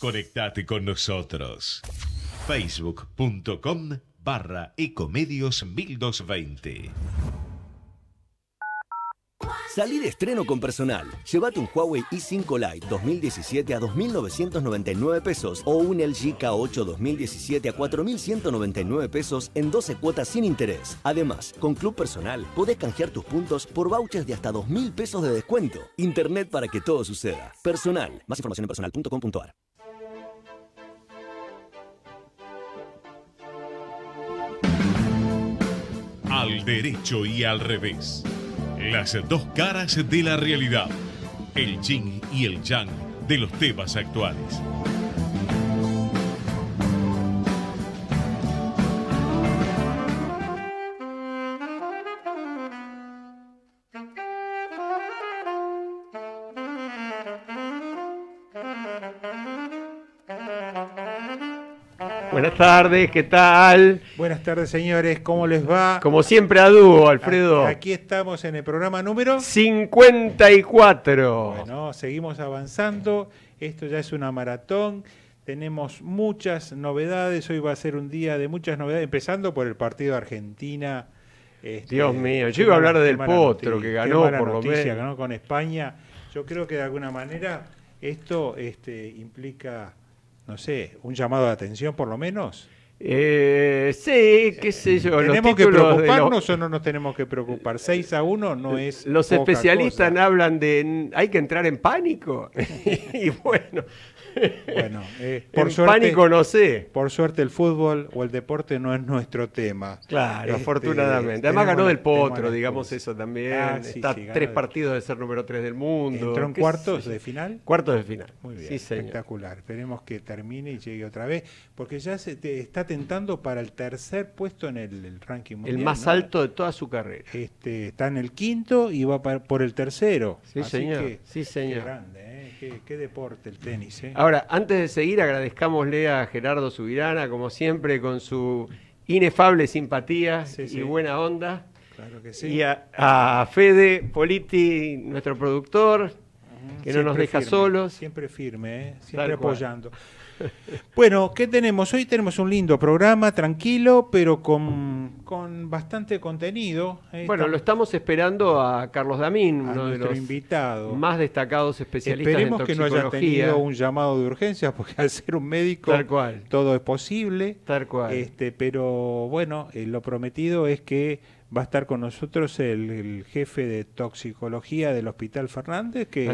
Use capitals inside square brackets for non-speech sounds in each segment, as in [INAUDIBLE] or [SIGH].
Conectate con nosotros. Facebook.com barra Ecomedios 1220. Salí de estreno con personal. Llévate un Huawei i5 Lite 2017 a 2.999 pesos o un LG K8 2017 a 4.199 pesos en 12 cuotas sin interés. Además, con Club Personal podés canjear tus puntos por vouchers de hasta 2.000 pesos de descuento. Internet para que todo suceda. Personal. Más información en personal.com.ar. Al derecho y al revés las dos caras de la realidad. El yin y el yang de los temas actuales. Buenas tardes, ¿qué tal? Buenas tardes, señores, ¿cómo les va? Como siempre a dúo, Alfredo. Aquí estamos en el programa número 54. Bueno, seguimos avanzando. Esto ya es una maratón. Tenemos muchas novedades. Hoy va a ser un día de muchas novedades, empezando por el partido Argentina. Este, Dios mío, yo iba a hablar del Potro que ganó por Ganó con España. Yo creo que de alguna manera esto este, implica no sé, un llamado de atención por lo menos? Eh, sí, qué sé yo. ¿Tenemos que preocuparnos o no nos tenemos que preocupar? 6 a 1 no es. Los especialistas hablan de. Hay que entrar en pánico. [LAUGHS] y bueno, [LAUGHS] Bueno, eh, por suerte, pánico no sé. Por suerte el fútbol o el deporte no es nuestro tema. Claro, este, afortunadamente. Además ah, ganó del Potro, digamos eso también. Está tres partidos de ser número tres del mundo. ¿Entró en cuartos de final? Cuartos de final. Muy bien, espectacular. Esperemos que termine y llegue otra vez, porque ya se está tentando para el tercer puesto en el, ranking mundial. El más alto de toda su carrera. Este, está en el quinto y va por el tercero. Sí, Así señor. Que, sí, señor. Grande, ¿eh? qué, deporte el tenis. Eh? Ahora, antes de seguir, agradezcámosle a Gerardo Subirana, como siempre, con su inefable simpatía y buena onda. Claro que sí. Y a, Fede Politi, nuestro productor, que no nos deja solos. Siempre firme, eh, siempre apoyando. Bueno, ¿qué tenemos? Hoy tenemos un lindo programa, tranquilo, pero con, con bastante contenido. Eh, bueno, lo estamos esperando a Carlos Damín, uno de los invitados. más destacados especialistas en toxicología. que no haya tenido un llamado de urgencia, porque [LAUGHS] al ser un médico todo es posible. Tal cual. Este, pero bueno, eh, lo prometido es que va a estar con nosotros el, jefe de toxicología del Hospital Fernández, que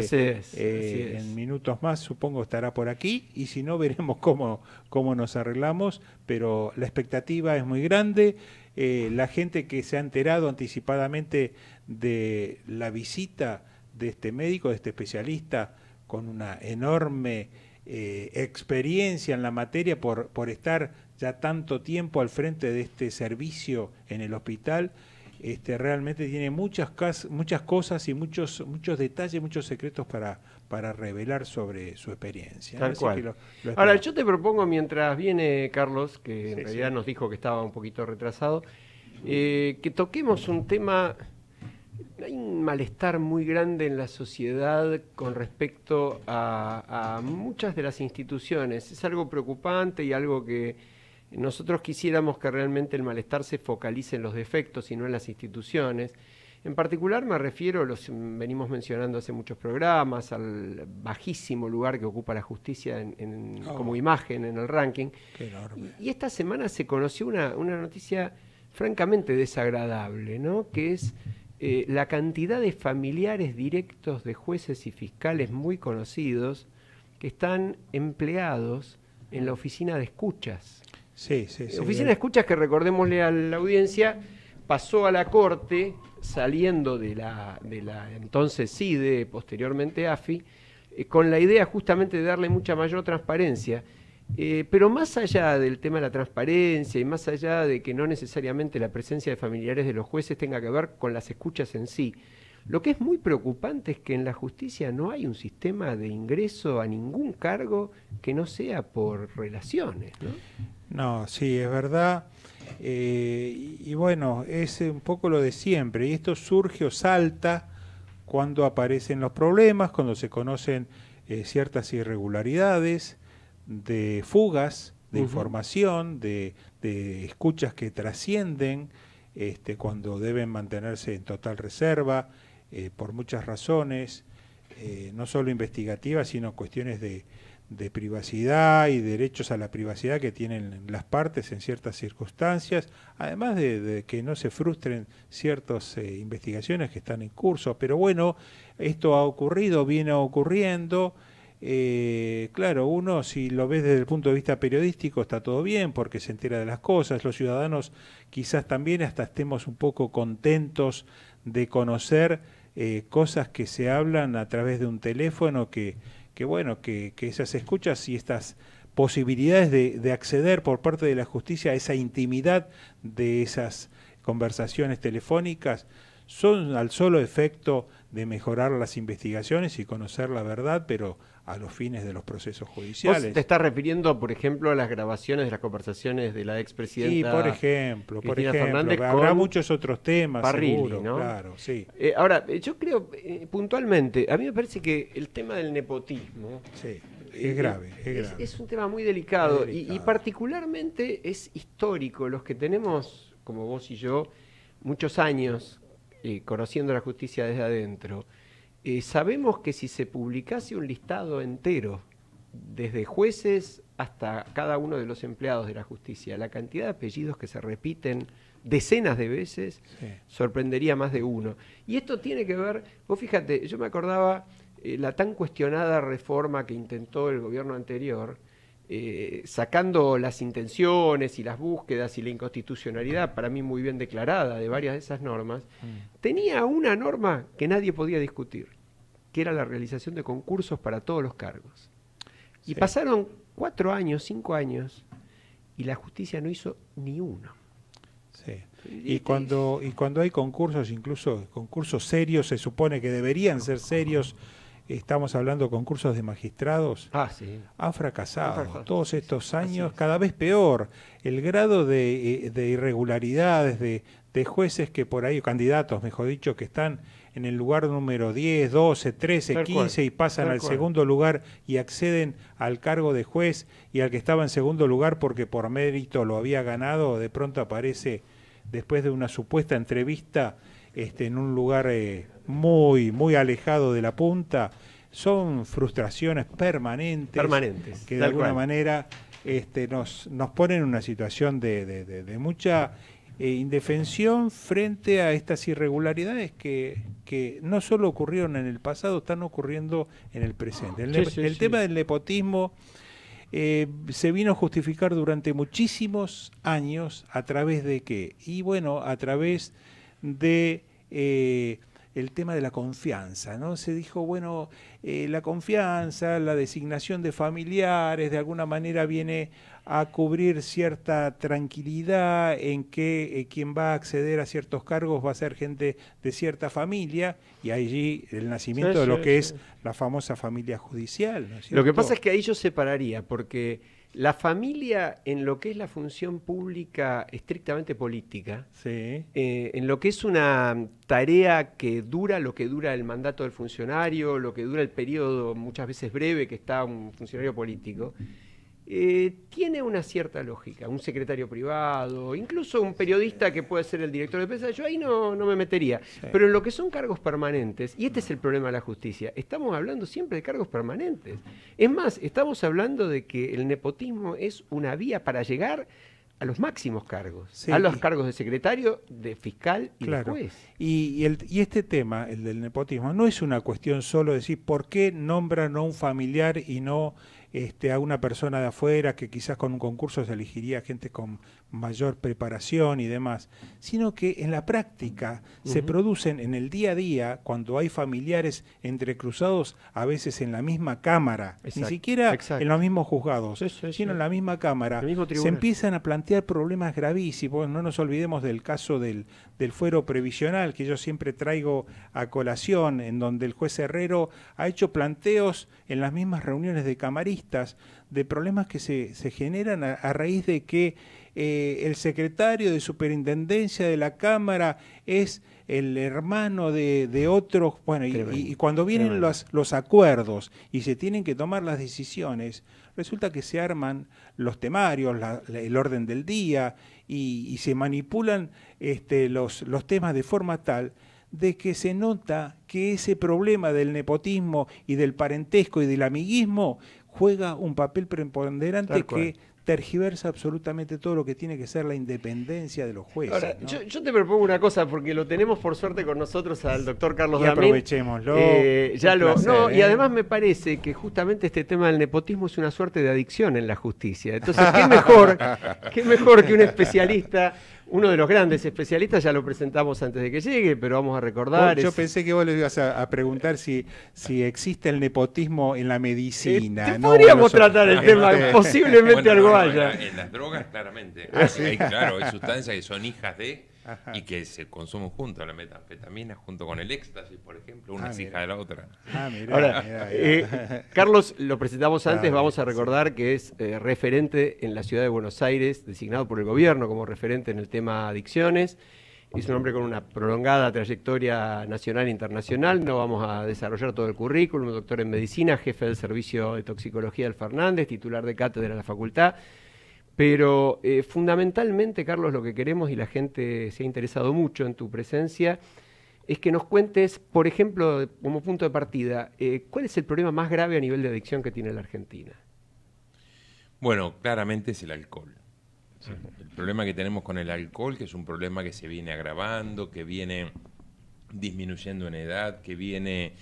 eh, en minutos más supongo estará por aquí, y si no [LAUGHS] veremos cómo, cómo nos arreglamos, pero la expectativa es muy grande. Eh, la gente que se ha enterado anticipadamente de la visita de este médico, de este especialista, con una enorme eh, experiencia en la materia por, por estar ya tanto tiempo al frente de este servicio en el hospital, este, realmente tiene muchas, muchas cosas y muchos, muchos detalles, muchos secretos para, para revelar sobre su experiencia. Tal cual. Ahora, yo te propongo, mientras viene Carlos, que en realidad nos dijo que estaba un poquito retrasado, eh, que toquemos un tema... Hay un malestar muy grande en la sociedad con respecto a muchas de las instituciones. Es algo preocupante y algo que nosotros quisiéramos que realmente el malestar se focalice en los defectos y no en las instituciones. En particular me refiero, los venimos mencionando hace muchos programas, al bajísimo lugar que ocupa la justicia oh. como imagen en el ranking. Y, esta semana se conoció una, noticia francamente desagradable, ¿no? que es eh, la cantidad de familiares directos de jueces y fiscales muy conocidos que están empleados en la oficina de escuchas. Sí, sí, sí. Oficina de Escuchas, que recordémosle a la audiencia, pasó a la corte saliendo de la, de la entonces CIDE, posteriormente AFI, eh, con la idea justamente de darle mucha mayor transparencia. Eh, pero más allá del tema de la transparencia y más allá de que no necesariamente la presencia de familiares de los jueces tenga que ver con las escuchas en sí, lo que es muy preocupante es que en la justicia no hay un sistema de ingreso a ningún cargo que no sea por relaciones. ¿no? No, sí, es verdad. Eh, y, bueno, es un poco lo de siempre. Y esto surge o salta cuando aparecen los problemas, cuando se conocen eh, ciertas irregularidades, de fugas, de información, de, escuchas que trascienden, este, cuando deben mantenerse en total reserva, eh, por muchas razones, no solo investigativas, sino cuestiones de, de privacidad y derechos a la privacidad que tienen las partes en ciertas circunstancias, además de, que no se frustren ciertas eh, investigaciones que están en curso. Pero bueno, esto ha ocurrido, viene ocurriendo. Eh, claro, uno si lo ves desde el punto de vista periodístico está todo bien porque se entera de las cosas, los ciudadanos quizás también hasta estemos un poco contentos de conocer eh, cosas que se hablan a través de un teléfono que que bueno, que, esas escuchas y estas posibilidades de, acceder por parte de la justicia a esa intimidad de esas conversaciones telefónicas son al solo efecto de mejorar las investigaciones y conocer la verdad, pero a los fines de los procesos judiciales. ¿Vos te estás refiriendo, por ejemplo, a las grabaciones de las conversaciones de la expresidenta? Sí, por ejemplo, por ejemplo. habrá muchos otros temas, seguro, claro, sí. Eh, ahora, eh, yo creo, eh, puntualmente, a mí me parece que el tema del nepotismo... Sí, es grave, es, grave. es un tema muy delicado, y particularmente es histórico, los que tenemos, como vos y yo, muchos años eh, conociendo la justicia desde adentro, eh, sabemos que si se publicase un listado entero, desde jueces hasta cada uno de los empleados de la justicia, la cantidad de apellidos que se repiten decenas de veces sorprendería más de uno. Y esto tiene que ver, vos fíjate, yo me acordaba eh, la tan cuestionada reforma que intentó el gobierno anterior, eh, sacando las intenciones y las búsquedas y la inconstitucionalidad, para mí muy bien declarada, de varias de esas normas, mm. tenía una norma que nadie podía discutir, que era la realización de concursos para todos los cargos. Y pasaron cuatro años, cinco años, y la justicia no hizo ni uno. Y este cuando, y cuando hay concursos, incluso concursos serios, se supone que deberían ser serios, estamos hablando concursos de magistrados, ah, sí. han fracasado todos estos años, cada vez peor. El grado de, eh, irregularidades de, jueces que por ahí, candidatos, mejor dicho, que están en el lugar número 10, 12, 13, 15 y pasan al segundo lugar y acceden al cargo de juez y al que estaba en segundo lugar porque por mérito lo había ganado, de pronto aparece después de una supuesta entrevista este, en un lugar eh, muy, muy alejado de la punta, son frustraciones permanentes, que de alguna manera este, nos, nos ponen en una situación de, mucha eh, indefensión frente a estas irregularidades que, no solo ocurrieron en el pasado, están ocurriendo en el presente. El, tema del nepotismo eh, se vino a justificar durante muchísimos años a través de qué? Y bueno, a través de eh, el tema de la confianza, ¿no? Se dijo, bueno, eh, la confianza, la designación de familiares, de alguna manera viene a cubrir cierta tranquilidad en que eh, quien va a acceder a ciertos cargos va a ser gente de cierta familia y allí el nacimiento de lo que es la famosa familia judicial. lo que pasa es que ahí yo separaría, porque la familia en lo que es la función pública estrictamente política, eh, en lo que es una tarea que dura lo que dura el mandato del funcionario, lo que dura el periodo muchas veces breve que está un funcionario político, eh, tiene una cierta lógica. Un secretario privado, incluso un periodista que puede ser el director de prensa, yo ahí no, no me metería. Pero en lo que son cargos permanentes, y este es el problema de la justicia, estamos hablando siempre de cargos permanentes. Es más, estamos hablando de que el nepotismo es una vía para llegar a los máximos cargos, a los cargos de secretario, de fiscal y de juez. Y, el, y, este tema, el del nepotismo, no es una cuestión solo de decir por qué nombran a un familiar y no este, a una persona de afuera que quizás con un concurso se elegiría gente con mayor preparación y demás, sino que en la práctica se producen en el día a día, cuando hay familiares entrecruzados, a veces en la misma cámara, ni siquiera en los mismos juzgados, sino en la misma cámara, se empiezan a plantear problemas gravísimos. No nos olvidemos del caso del, del fuero previsional, que yo siempre traigo a colación, en donde el juez Herrero ha hecho planteos en las mismas reuniones de camaristas de problemas que se, generan a raíz de que eh, el secretario de superintendencia de la Cámara es el hermano de, otros, bueno, y, cuando vienen los, acuerdos y se tienen que tomar las decisiones, resulta que se arman los temarios, el orden del día y, se manipulan este, los, los temas de forma tal de que se nota que ese problema del nepotismo y del parentesco y del amiguismo juega un papel preponderante que tergiversa absolutamente todo lo que tiene que ser la independencia de los jueces. Ahora, yo, te propongo una cosa, porque lo tenemos por suerte con nosotros al doctor Carlos y Aprovechémoslo. Eh, ya lo, no, ¿eh? Y además me parece que justamente este tema del nepotismo es una suerte de adicción en la justicia. Entonces, qué mejor, qué mejor que un especialista uno de los grandes especialistas, ya lo presentamos antes de que llegue, pero vamos a recordar. yo pensé que vos le ibas a, preguntar si, si existe el nepotismo en la medicina. Eh, podríamos tratar el tema, posiblemente algo haya. en las drogas, claramente. Ah, claro, hay sustancias que son hijas de y que se consumen junto a la metanfetamina, junto con el éxtasis, por ejemplo, una es ah, hija de la otra. Ah, eh, [LAUGHS] Carlos, lo presentamos antes, vamos a recordar que es eh, referente en la ciudad de Buenos Aires, designado por el gobierno como referente en el tema adicciones. Es un hombre con una prolongada trayectoria nacional e internacional. No vamos a desarrollar todo el currículum. Doctor en medicina, jefe del servicio de toxicología del Fernández, titular de cátedra de la facultad, pero eh, fundamentalmente, Carlos, lo que queremos y la gente se ha interesado mucho en tu presencia es que nos cuentes, por ejemplo, como punto de partida, eh, ¿cuál es el problema más grave a nivel de adicción que tiene la Argentina? Bueno, claramente es el alcohol. El problema que tenemos con el alcohol, que es un problema que se viene agravando, que viene disminuyendo en edad, que viene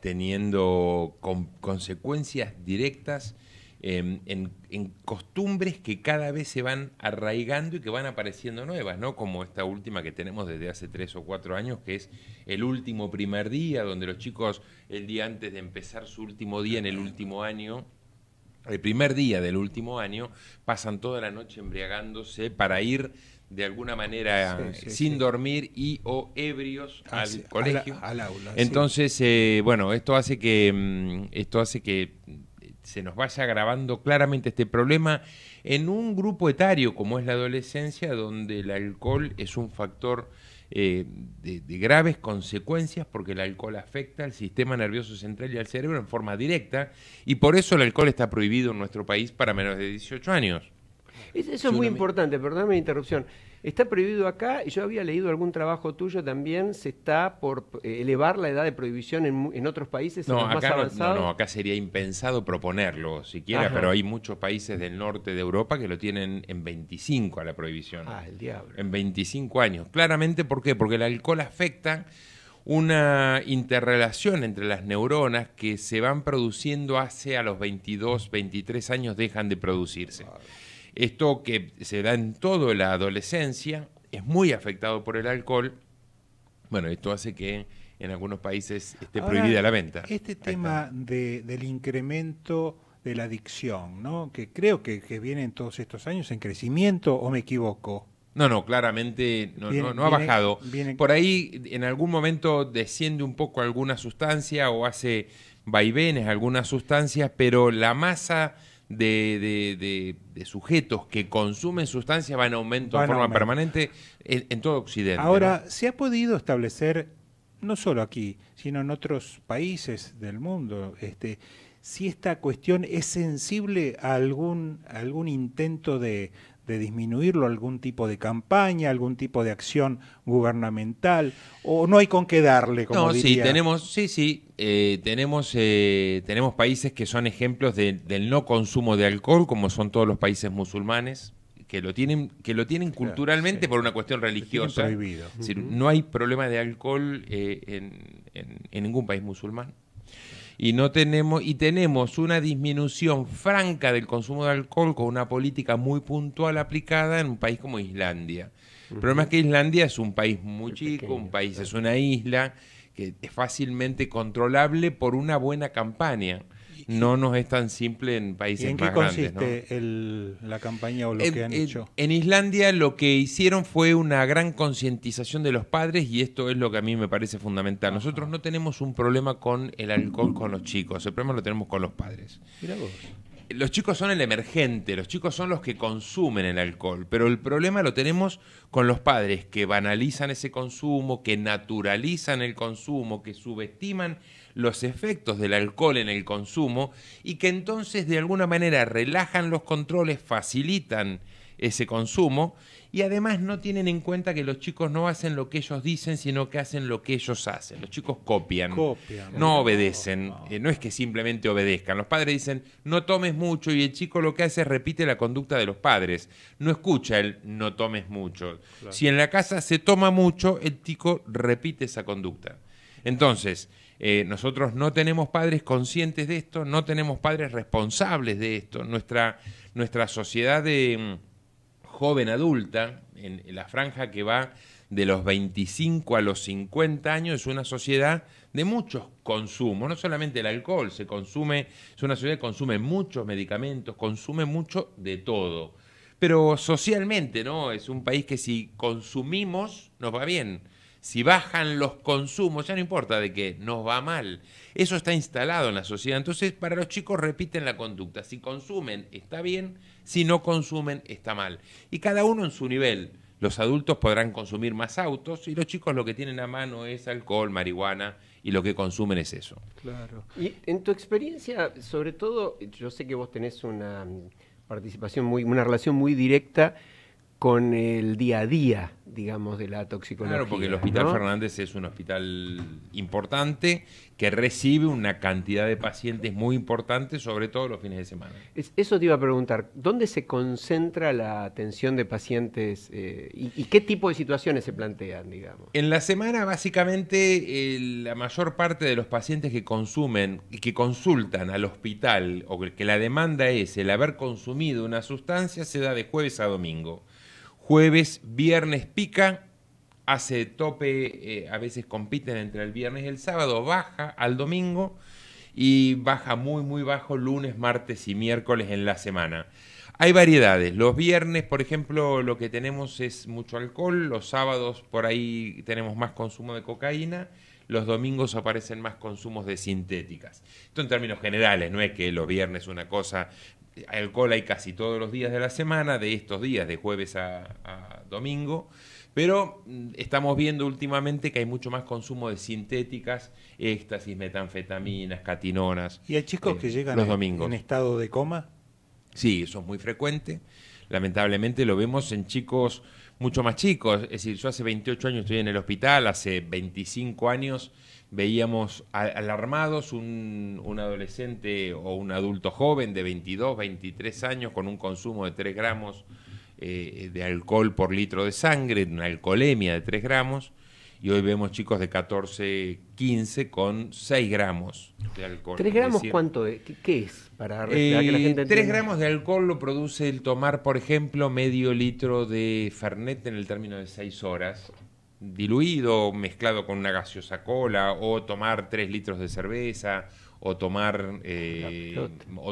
teniendo consecuencias directas Em, en, costumbres que cada vez se van arraigando y que van apareciendo nuevas, ¿no? Como esta última que tenemos desde hace tres o cuatro años, que es el último primer día, donde los chicos el día antes de empezar su último día en el último año, el primer día del último año, pasan toda la noche embriagándose para ir de alguna manera sin dormir y o ebrios ah, al colegio. aula, Entonces, eh, bueno, esto hace que mm, esto hace que se nos vaya agravando claramente este problema en un grupo etario como es la adolescencia, donde el alcohol es un factor eh, de, graves consecuencias porque el alcohol afecta al sistema nervioso central y al cerebro en forma directa y por eso el alcohol está prohibido en nuestro país para menores de 18 años. Eso es muy importante, perdóname la interrupción. Está prohibido acá, y yo había leído algún trabajo tuyo también, se está por eh, elevar la edad de prohibición en, otros países. No, en acá no, no, acá sería impensado proponerlo siquiera, pero hay muchos países del norte de Europa que lo tienen en 25 a la prohibición. Ah, el diablo. En 25 años. Claramente, ¿por qué? Porque el alcohol afecta una interrelación entre las neuronas que se van produciendo hace a los 22, 23 años dejan de producirse. Esto que se da en toda la adolescencia, es muy afectado por el alcohol. Bueno, esto hace que en algunos países esté prohibida la venta. Este tema del incremento de la adicción, ¿no? que creo que, viene en todos estos años en crecimiento, o me equivoco. No, no, claramente no, ha bajado. Por ahí en algún momento desciende un poco alguna sustancia o hace vaivenes algunas sustancias, pero la masa de, de, sujetos que consumen sustancias va en aumento de forma permanente en, todo Occidente. Ahora, se ha podido establecer, no solo aquí, sino en otros países del mundo, este, si esta cuestión es sensible a algún, a algún intento de, de disminuirlo, algún tipo de campaña, algún tipo de acción gubernamental, o no hay con qué darle, como no, Sí, tenemos, sí, sí, eh, tenemos, eh, tenemos países que son ejemplos del no consumo de alcohol, como son todos los países musulmanes, que lo tienen, que lo tienen culturalmente por una cuestión religiosa. No hay problema de alcohol eh, en ningún país musulmán y no tenemos y tenemos una disminución franca del consumo de alcohol con una política muy puntual aplicada en un país como Islandia. El problema es que Islandia es un país muy, chico, un país es una isla que es fácilmente controlable por una buena campaña no nos es tan simple en países en más qué consiste la campaña o lo que han hecho? En Islandia lo que hicieron fue una gran concientización de los padres y esto es lo que a mí me parece fundamental. Nosotros no tenemos un problema con el alcohol con los chicos, el problema lo tenemos con los padres. Mira vos los chicos son el emergente, los chicos son los que consumen el alcohol, pero el problema lo tenemos con los padres que banalizan ese consumo, que naturalizan el consumo, que subestiman los efectos del alcohol en el consumo y que entonces de alguna manera relajan los controles, facilitan ese consumo y además no tienen en cuenta que los chicos no hacen lo que ellos dicen, sino que hacen lo que ellos hacen. Los chicos copian, no obedecen, eh, no, es que simplemente obedezcan. Los padres dicen, no tomes mucho y el chico lo que hace es repite la conducta de los padres. No escucha el no tomes mucho. Si en la casa se toma mucho, el chico repite esa conducta. Entonces, eh, nosotros no tenemos padres conscientes de esto, no tenemos padres responsables de esto. Nuestra, nuestra sociedad de mm, joven adulta, en, la franja que va de los 25 a los 50 años es una sociedad de muchos consumos, no solamente el alcohol, se consume, es una sociedad que consume muchos medicamentos, consume mucho de todo. Pero socialmente, ¿no? Es un país que si consumimos nos va bien si bajan los consumos, ya no importa de qué, nos va mal. Eso está instalado en la sociedad. Entonces, para los chicos repiten la conducta. Si consumen, está bien, si no consumen, está mal. Y cada uno en su nivel. Los adultos podrán consumir más autos y los chicos lo que tienen a mano es alcohol, marihuana y lo que consumen es eso. Claro. Y en tu experiencia, sobre todo, yo sé que vos tenés una mm, participación muy, una relación muy directa con el día a día, digamos, de la toxicología. Claro, porque el Hospital Fernández es un hospital importante que recibe una cantidad de pacientes muy importante, sobre todo los fines de semana. eso te iba a preguntar, ¿dónde se concentra la atención de pacientes eh, y, qué tipo de situaciones se plantean, digamos? En la semana, básicamente, eh, la mayor parte de los pacientes que consumen y que consultan al hospital o que la demanda es el haber consumido una sustancia se da de jueves a domingo. Jueves, viernes pica, hace tope, eh, a veces compiten entre el viernes y el sábado, baja al domingo y baja muy, muy bajo lunes, martes y miércoles en la semana. Hay variedades. Los viernes, por ejemplo, lo que tenemos es mucho alcohol. Los sábados, por ahí, tenemos más consumo de cocaína. Los domingos aparecen más consumos de sintéticas. Esto en términos generales, no es que los viernes una cosa, alcohol hay casi todos los días de la semana, de estos días, de jueves a, domingo. Pero mm, estamos viendo últimamente que hay mucho más consumo de sintéticas, éxtasis, metanfetaminas, catinonas. ¿Y hay chicos eh, que llegan los domingos. en estado de coma? Sí, eso es muy frecuente. Lamentablemente lo vemos en chicos mucho más chicos. Es decir, yo hace 28 años estoy en el hospital, hace 25 años veíamos alarmados un, adolescente o un adulto joven de 22, 23 años con un consumo de 3 gramos eh, de alcohol por litro de sangre, una alcoholemia de 3 gramos, y hoy vemos chicos de 14, 15 con 6 gramos de alcohol. ¿3 gramos cuánto es? ¿Qué es? Para 3 eh, gramos de alcohol lo produce el tomar, por ejemplo, medio litro de Fernet en el término de 6 horas diluido, mezclado con una gaseosa cola, o tomar 3 litros de cerveza, o tomar eh,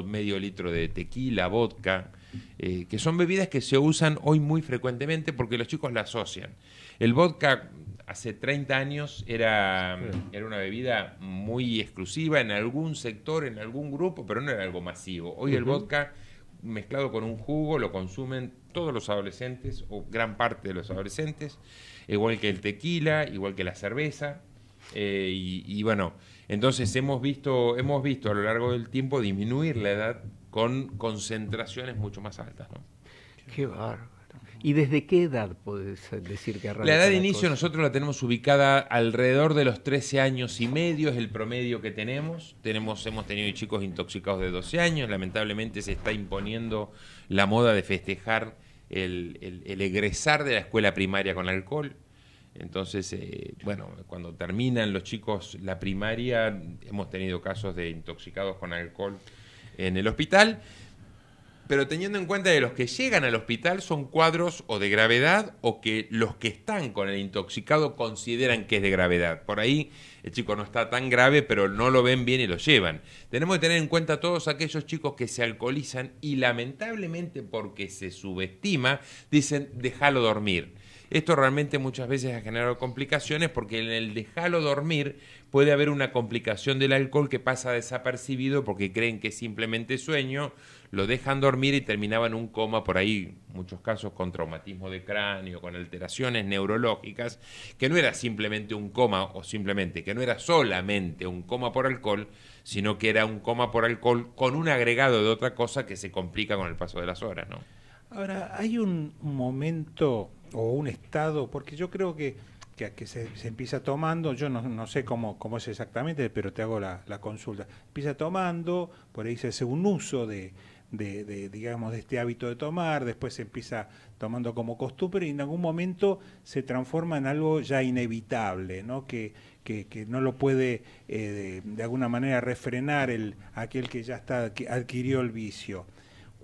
medio litro de tequila, vodka, eh, que son bebidas que se usan hoy muy frecuentemente porque los chicos la asocian. El vodka hace 30 años era, era una bebida muy exclusiva en algún sector, en algún grupo, pero no era algo masivo. Hoy el vodka mezclado con un jugo, lo consumen todos los adolescentes o gran parte de los adolescentes, igual que el tequila, igual que la cerveza. Eh, y, bueno, entonces hemos visto, hemos visto a lo largo del tiempo disminuir la edad con concentraciones mucho más altas. Qué ¿Y desde qué edad puedes decir que arranca? La edad de inicio nosotros la tenemos ubicada alrededor de los 13 años y medio, es el promedio que tenemos. tenemos hemos tenido chicos intoxicados de 12 años, lamentablemente se está imponiendo la moda de festejar el, egresar de la escuela primaria con alcohol. Entonces, eh, bueno, cuando terminan los chicos la primaria, hemos tenido casos de intoxicados con alcohol en el hospital pero teniendo en cuenta que los que llegan al hospital son cuadros o de gravedad o que los que están con el intoxicado consideran que es de gravedad. Por ahí el chico no está tan grave, pero no lo ven bien y lo llevan. Tenemos que tener en cuenta todos aquellos chicos que se alcoholizan y lamentablemente porque se subestima, dicen déjalo dormir. Esto realmente muchas veces ha generado complicaciones porque en el déjalo dormir puede haber una complicación del alcohol que pasa desapercibido porque creen que es simplemente sueño lo dejan dormir y terminaban en un coma por ahí, muchos casos con traumatismo de cráneo, con alteraciones neurológicas, que no era simplemente un coma o simplemente, que no era solamente un coma por alcohol, sino que era un coma por alcohol con un agregado de otra cosa que se complica con el paso de las horas, ¿no? Ahora, hay un momento o un estado, porque yo creo que, que, se, empieza tomando, yo no, sé cómo, cómo, es exactamente, pero te hago la, la consulta, empieza tomando, por ahí se hace un uso de, de, digamos, de este hábito de tomar, después se empieza tomando como costumbre y en algún momento se transforma en algo ya inevitable, ¿no? Que, que, no lo puede eh, de, alguna manera refrenar el, aquel que ya está, que adquirió el vicio.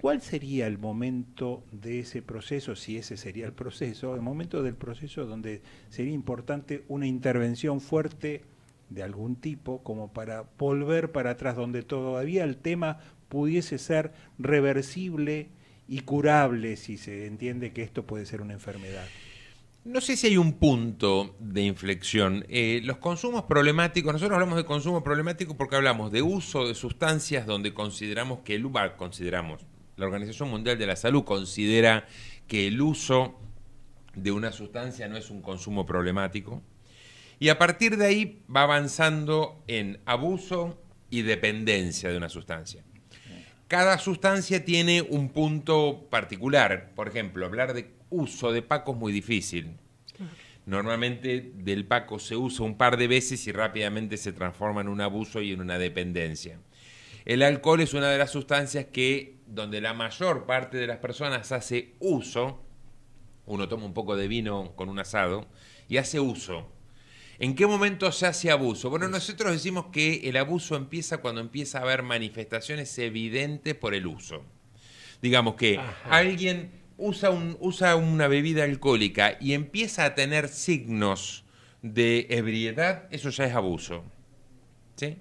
¿Cuál sería el momento de ese proceso, si ese sería el proceso, el momento del proceso donde sería importante una intervención fuerte de algún tipo como para volver para atrás, donde todavía el tema pudiese ser reversible y curable si se entiende que esto puede ser una enfermedad? No sé si hay un punto de inflexión. Eh, los consumos problemáticos, nosotros hablamos de consumo problemático porque hablamos de uso de sustancias donde consideramos que el UBAC, consideramos, la Organización Mundial de la Salud considera que el uso de una sustancia no es un consumo problemático. Y a partir de ahí va avanzando en abuso y dependencia de una sustancia cada sustancia tiene un punto particular. Por ejemplo, hablar de uso de Paco es muy difícil. Normalmente del Paco se usa un par de veces y rápidamente se transforma en un abuso y en una dependencia. El alcohol es una de las sustancias que donde la mayor parte de las personas hace uso, uno toma un poco de vino con un asado y hace uso ¿En qué momento se hace abuso? Bueno, nosotros decimos que el abuso empieza cuando empieza a haber manifestaciones evidentes por el uso. Digamos que alguien usa, una bebida alcohólica y empieza a tener signos de ebriedad, eso ya es abuso. ¿Sí?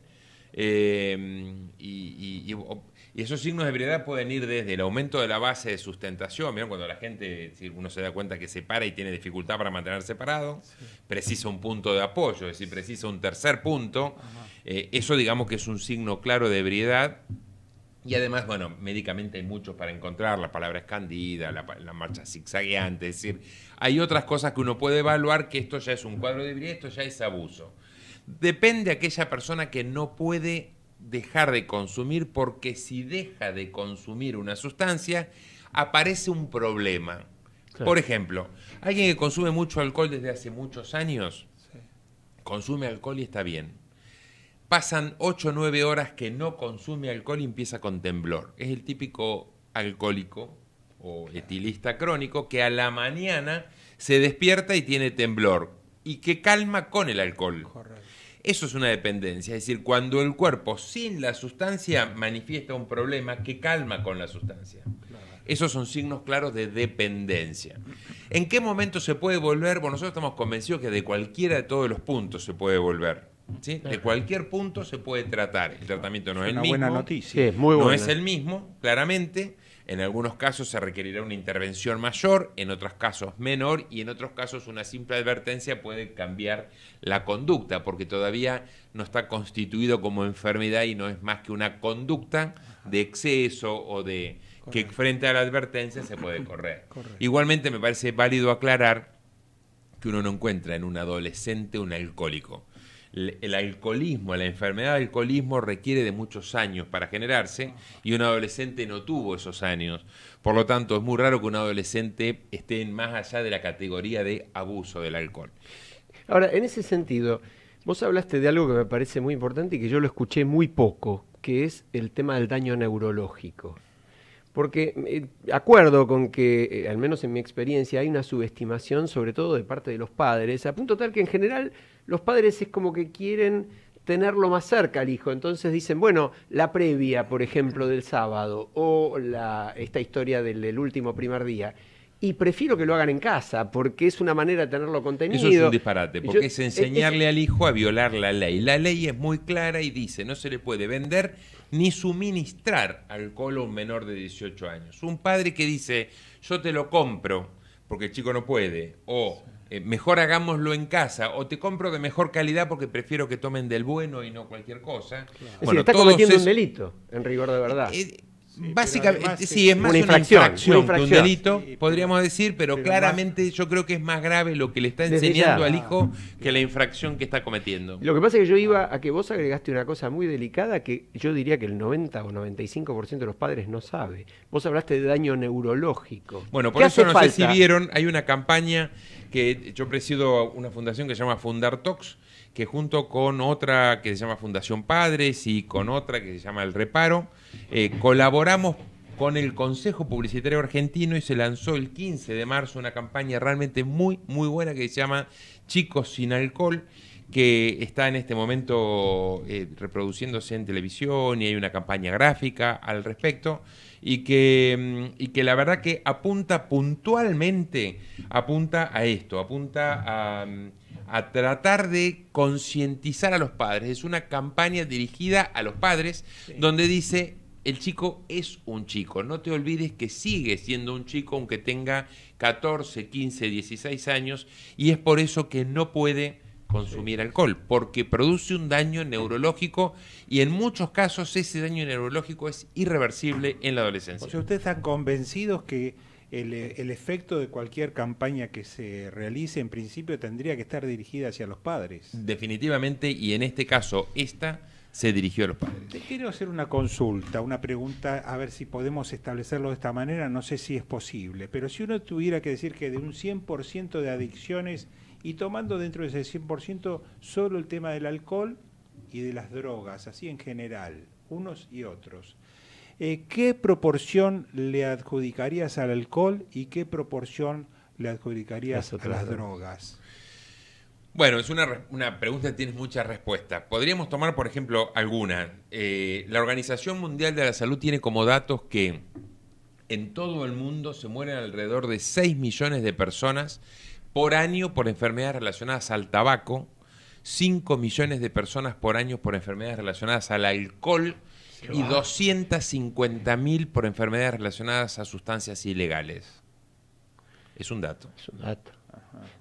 Eh, y y esos signos de ebriedad pueden ir desde el aumento de la base de sustentación, cuando la gente, si uno se da cuenta que se para y tiene dificultad para mantenerse parado, precisa un punto de apoyo, es decir, precisa un tercer punto. Eh, eso digamos que es un signo claro de ebriedad. Y además, bueno, médicamente hay muchos para encontrar, la palabra escandida, la, la marcha zigzagueante, es decir, hay otras cosas que uno puede evaluar que esto ya es un cuadro de ebriedad, esto ya es abuso. Depende de aquella persona que no puede dejar de consumir porque si deja de consumir una sustancia, aparece un problema. Por ejemplo, alguien que consume mucho alcohol desde hace muchos años, consume alcohol y está bien. Pasan 8 o 9 horas que no consume alcohol y empieza con temblor. Es el típico alcohólico o etilista crónico que a la mañana se despierta y tiene temblor y que calma con el alcohol. Correcto. Eso es una dependencia, es decir, cuando el cuerpo sin la sustancia manifiesta un problema que calma con la sustancia. Esos son signos claros de dependencia. ¿En qué momento se puede volver? Bueno, nosotros estamos convencidos que de cualquiera de todos los puntos se puede volver. ¿sí? De cualquier punto se puede tratar. El tratamiento no es, el mismo. es muy buena. No es el mismo, claramente en algunos casos se requerirá una intervención mayor, en otros casos menor y en otros casos una simple advertencia puede cambiar la conducta porque todavía no está constituido como enfermedad y no es más que una conducta de exceso o de que frente a la advertencia se puede correr. Igualmente me parece válido aclarar que uno no encuentra en un adolescente un alcohólico el alcoholismo, la enfermedad del alcoholismo requiere de muchos años para generarse y un adolescente no tuvo esos años. Por lo tanto, es muy raro que un adolescente esté más allá de la categoría de abuso del alcohol. Ahora, en ese sentido, vos hablaste de algo que me parece muy importante y que yo lo escuché muy poco, que es el tema del daño neurológico. Porque eh, acuerdo con que, eh, al menos en mi experiencia, hay una subestimación, sobre todo de parte de los padres, a punto tal que en general los padres es como que quieren tenerlo más cerca al hijo. Entonces dicen, bueno, la previa, por ejemplo, del sábado o la, esta historia del, último primer día. Y prefiero que lo hagan en casa, porque es una manera de tenerlo contenido. Eso es un disparate, porque es eh, enseñarle al hijo a violar la ley. La ley es muy clara y dice, no se le puede vender ni suministrar alcohol a un menor de 18 años. Un padre que dice, yo te lo compro porque el chico no puede, o eh, mejor hagámoslo en casa, o te compro de mejor calidad porque prefiero que tomen del bueno y no cualquier cosa. Bueno, está cometiendo un delito, en rigor de verdad. Eh, eh, Básicamente, sí, es más una infracción, un delito, podríamos decir, pero, claramente yo creo que es más grave lo que le está enseñando al hijo que la infracción que está cometiendo. Lo que pasa es que yo iba a que vos agregaste una cosa muy delicada que yo diría que el 90 o 95% de los padres no sabe. Vos hablaste de daño neurológico. Bueno, por eso no recibieron, sé hay una campaña que yo presido una fundación que se llama Fundar Talks, que junto con otra que se llama Fundación Padres y con otra que se llama El Reparo, eh, colaboramos con el Consejo Publicitario Argentino y se lanzó el 15 de marzo una campaña realmente muy, muy buena que se llama Chicos sin Alcohol que está en este momento eh, reproduciéndose en televisión y hay una campaña gráfica al respecto y que, mm, y que la verdad que apunta puntualmente, apunta a esto, apunta a, mm, a tratar de concientizar a los padres. Es una campaña dirigida a los padres donde dice, el chico es un chico, no te olvides que sigue siendo un chico aunque tenga 14, 15, 16 años y es por eso que no puede consumir alcohol, porque produce un daño neurológico y en muchos casos ese daño neurológico es irreversible en la adolescencia. O sea, ustedes están convencidos que eh, el, efecto de cualquier campaña que se realice en principio tendría que estar dirigida hacia los padres. Definitivamente, y en este caso, esta se dirigió a los padres. Te quiero hacer una consulta, una pregunta, a ver si podemos establecerlo de esta manera, no sé si es posible, pero si uno tuviera que decir que de un 100% de adicciones, y tomando dentro de ese 100% solo el tema del alcohol y de las drogas, así en general, unos y otros, eh, ¿Qué proporción le adjudicarías al alcohol y qué proporción le adjudicarías a las drogas? Bueno, es una, pregunta que tienes muchas respuestas. Podríamos tomar, por ejemplo, alguna. Eh, la Organización Mundial de la Salud tiene como datos que en todo el mundo se mueren alrededor de 6 millones de personas por año por enfermedades relacionadas al tabaco, 5 millones de personas por año por enfermedades relacionadas al alcohol y 250.000 por enfermedades relacionadas a sustancias ilegales. Es un dato.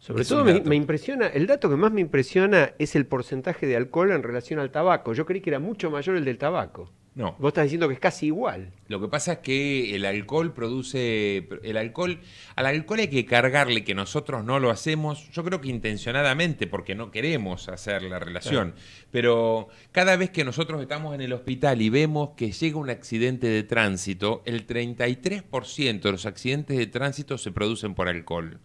Sobre todo me, me, impresiona, el dato que más me impresiona es el porcentaje de alcohol en relación al tabaco. Yo creí que era mucho mayor el del tabaco. No. Vos estás diciendo que es casi igual. Lo que pasa es que el alcohol produce. El alcohol. Al alcohol hay que cargarle que nosotros no lo hacemos. Yo creo que intencionadamente, porque no queremos hacer la relación. Pero cada vez que nosotros estamos en el hospital y vemos que llega un accidente de tránsito, el 33% de los accidentes de tránsito se producen por alcohol.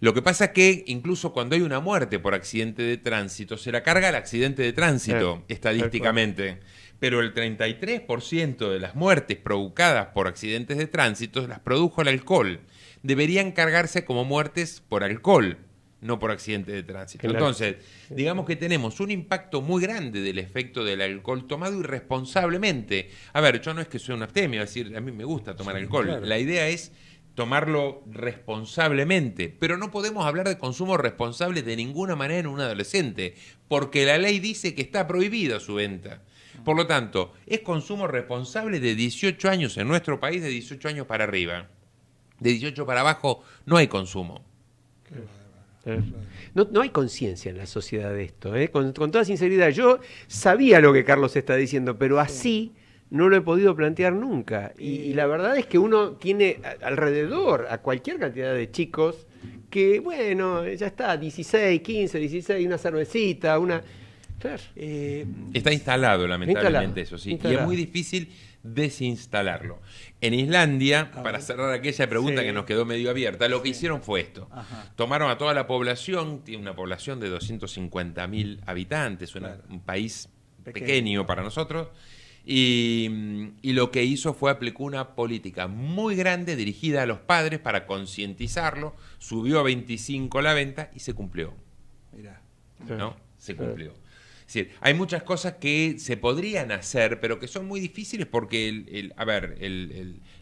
Lo que pasa es que incluso cuando hay una muerte por accidente de tránsito, se la carga el accidente de tránsito, estadísticamente pero el 33% de las muertes provocadas por accidentes de tránsito las produjo el alcohol. Deberían cargarse como muertes por alcohol, no por accidentes de tránsito. Entonces, digamos que tenemos un impacto muy grande del efecto del alcohol tomado irresponsablemente. A ver, yo no es que soy un abstemio, decir, a mí me gusta tomar alcohol. La idea es tomarlo responsablemente, pero no podemos hablar de consumo responsable de ninguna manera en un adolescente, porque la ley dice que está prohibida su venta. Por lo tanto, es consumo responsable de 18 años en nuestro país, de 18 años para arriba. De 18 para abajo no hay consumo. Eh. No, hay conciencia en la sociedad de esto. Eh. Con, toda sinceridad, yo sabía lo que Carlos está diciendo, pero así no lo he podido plantear nunca. Y, la verdad es que uno tiene alrededor a cualquier cantidad de chicos que, bueno, ya está, 16, 15, 16, una cervecita, una... Eh, Está instalado, lamentablemente, eso sí. Y es muy difícil desinstalarlo. En Islandia, para cerrar aquella pregunta que nos quedó medio abierta, lo que hicieron fue esto. Tomaron a toda la población, tiene una población de mil habitantes, un país pequeño, para nosotros, y, lo que hizo fue aplicó una política muy grande dirigida a los padres para concientizarlo, subió a 25 la venta y se cumplió. mira ¿No? Se cumplió decir, hay muchas cosas que se podrían hacer, pero que son muy difíciles porque, a ver,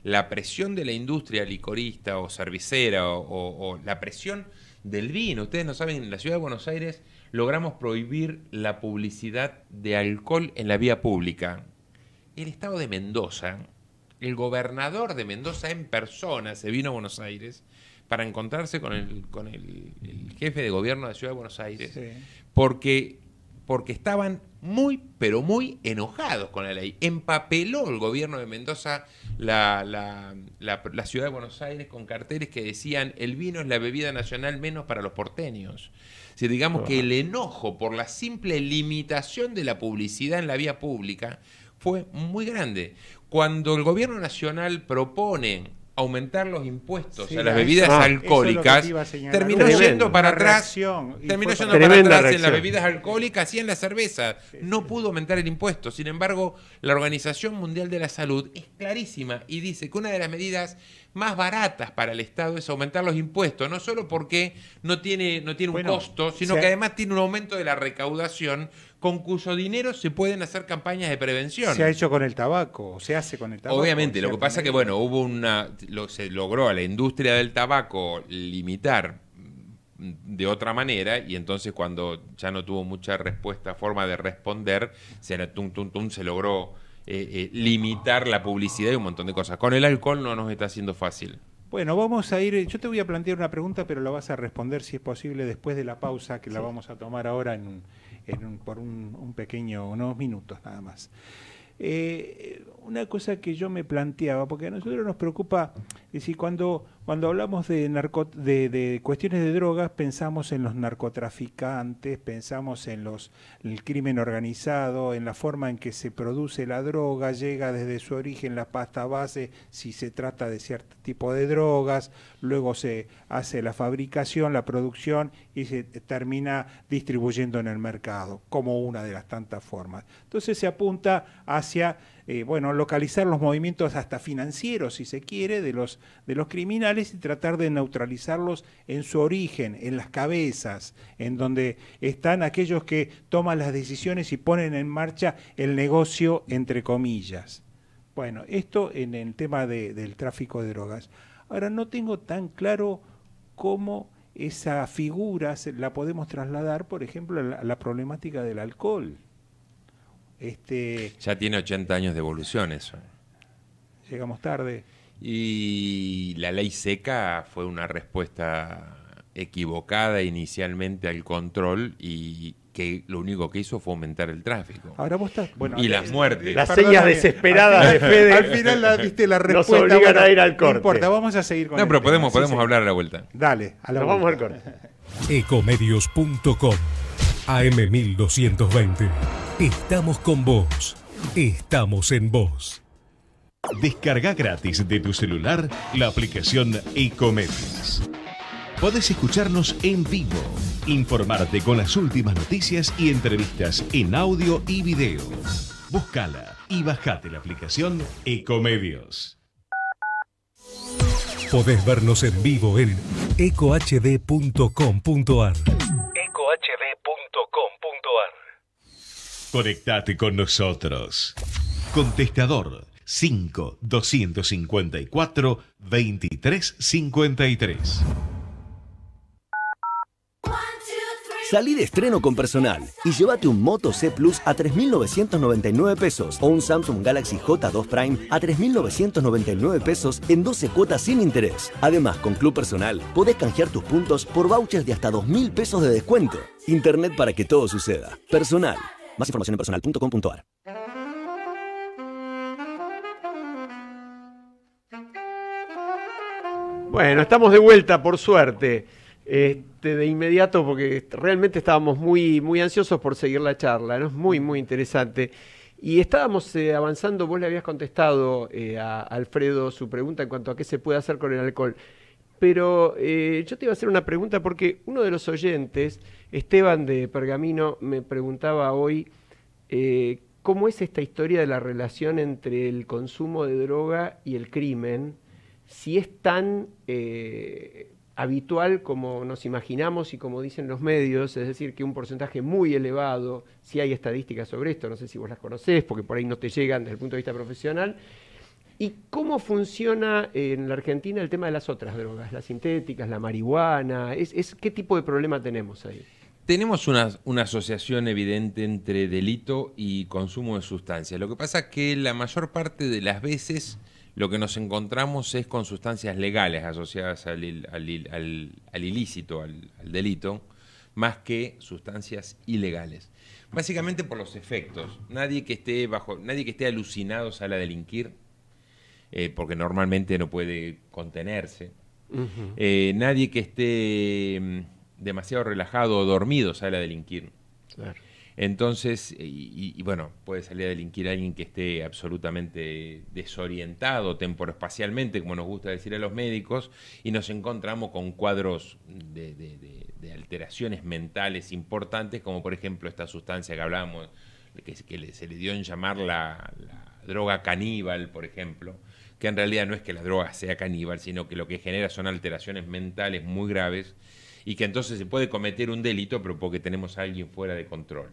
la presión de la industria licorista o cervicera o, la presión del vino. Ustedes no saben, en la ciudad de Buenos Aires logramos prohibir la publicidad de alcohol en la vía pública. El estado de Mendoza, el gobernador de Mendoza en persona se vino a Buenos Aires para encontrarse con el, jefe de gobierno de la ciudad de Buenos Aires, porque porque estaban muy, pero muy enojados con la ley. Empapeló el gobierno de Mendoza la, ciudad de Buenos Aires con carteles que decían el vino es la bebida nacional menos para los porteños. Si digamos que el enojo por la simple limitación de la publicidad en la vía pública fue muy grande. Cuando el gobierno nacional propone aumentar los impuestos a las bebidas alcohólicas, terminó yendo para atrás, terminó para en las bebidas alcohólicas y en la cerveza. No pudo aumentar el impuesto. Sin embargo, la Organización Mundial de la Salud es clarísima y dice que una de las medidas más baratas para el Estado es aumentar los impuestos, no solo porque no tiene, no tiene un costo, sino que además tiene un aumento de la recaudación, con cuyo dinero se pueden hacer campañas de prevención. Se ha hecho con el tabaco, se hace con el tabaco. Obviamente, lo que pasa es que, bueno, hubo una. se logró a la industria del tabaco limitar de otra manera y entonces cuando ya no tuvo mucha respuesta, forma de responder, se, logró eh, eh, limitar la publicidad y un montón de cosas. Con el alcohol no nos está haciendo fácil. Bueno, vamos a ir, yo te voy a plantear una pregunta, pero la vas a responder si es posible después de la pausa que la vamos a tomar ahora en por un, pequeño, unos minutos nada más. Eh, una cosa que yo me planteaba, porque a nosotros nos preocupa, es decir, cuando cuando hablamos de, de, cuestiones de drogas, pensamos en los narcotraficantes, pensamos en, los, en el crimen organizado, en la forma en que se produce la droga, llega desde su origen la pasta base, si se trata de cierto tipo de drogas, luego se hace la fabricación, la producción y se termina distribuyendo en el mercado, como una de las tantas formas. Entonces se apunta hacia eh, bueno, localizar los movimientos hasta financieros, si se quiere, de los, criminales y tratar de neutralizarlos en su origen, en las cabezas, en donde están aquellos que toman las decisiones y ponen en marcha el negocio, entre comillas. Bueno, esto en el tema del tráfico de drogas. Ahora, no tengo tan claro cómo esa figura la podemos trasladar, por ejemplo, a la problemática del alcohol. Este, ya tiene 80 años de evolución eso. Llegamos tarde. Y la ley seca fue una respuesta equivocada inicialmente al control y que lo único que hizo fue aumentar el tráfico. Ahora vos estás, y eh, las muertes. Las señas desesperadas de Fede. Al final la, viste la respuesta. Nos obligan a ir al corte. No importa, vamos a seguir con No, pero podemos, podemos hablar a la vuelta. Dale, a vamos al corte. Ecomedios.com AM1220. Estamos con vos. Estamos en vos. Descarga gratis de tu celular la aplicación Ecomedios. Podés escucharnos en vivo, informarte con las últimas noticias y entrevistas en audio y video. Búscala y bajate la aplicación Ecomedios. Podés vernos en vivo en ecohd.com.ar. Conectate con nosotros. Contestador 5 254 2353. Salí de estreno con personal y llévate un Moto C Plus a 3.999 pesos o un Samsung Galaxy J2 Prime a 3.999 pesos en 12 cuotas sin interés. Además, con Club Personal podés canjear tus puntos por vouchers de hasta 2.000 pesos de descuento. Internet para que todo suceda. Personal, más información en personal.com.ar. Bueno, estamos de vuelta, por suerte. Este, de inmediato, porque realmente estábamos muy, muy ansiosos por seguir la charla, ¿no? Es muy, muy interesante. Y estábamos eh, avanzando, vos le habías contestado eh, a Alfredo su pregunta en cuanto a qué se puede hacer con el alcohol. Pero eh, yo te iba a hacer una pregunta porque uno de los oyentes, Esteban de Pergamino, me preguntaba hoy eh, cómo es esta historia de la relación entre el consumo de droga y el crimen, si es tan eh, habitual como nos imaginamos y como dicen los medios, es decir, que un porcentaje muy elevado, si hay estadísticas sobre esto, no sé si vos las conocés, porque por ahí no te llegan desde el punto de vista profesional, ¿Y cómo funciona en la Argentina el tema de las otras drogas, las sintéticas, la marihuana? ¿Es, qué tipo de problema tenemos ahí? Tenemos una, asociación evidente entre delito y consumo de sustancias. Lo que pasa es que la mayor parte de las veces lo que nos encontramos es con sustancias legales asociadas al, ilícito, al, delito, más que sustancias ilegales. Básicamente por los efectos. Nadie que esté bajo, nadie que esté delinquir eh, porque normalmente no puede contenerse. Eh, nadie que esté mm, demasiado relajado o dormido sale a delinquir. Entonces, y, bueno, puede salir a delinquir alguien que esté absolutamente desorientado temporoespacialmente, como nos gusta decir a los médicos, y nos encontramos con cuadros de, de, alteraciones mentales importantes, como por ejemplo esta sustancia que hablábamos, que, se le dio en llamar la droga caníbal, por ejemplo, que en realidad no es que la droga sea caníbal, sino que lo que genera son alteraciones mentales muy graves y que entonces se puede cometer un delito, pero porque tenemos a alguien fuera de control.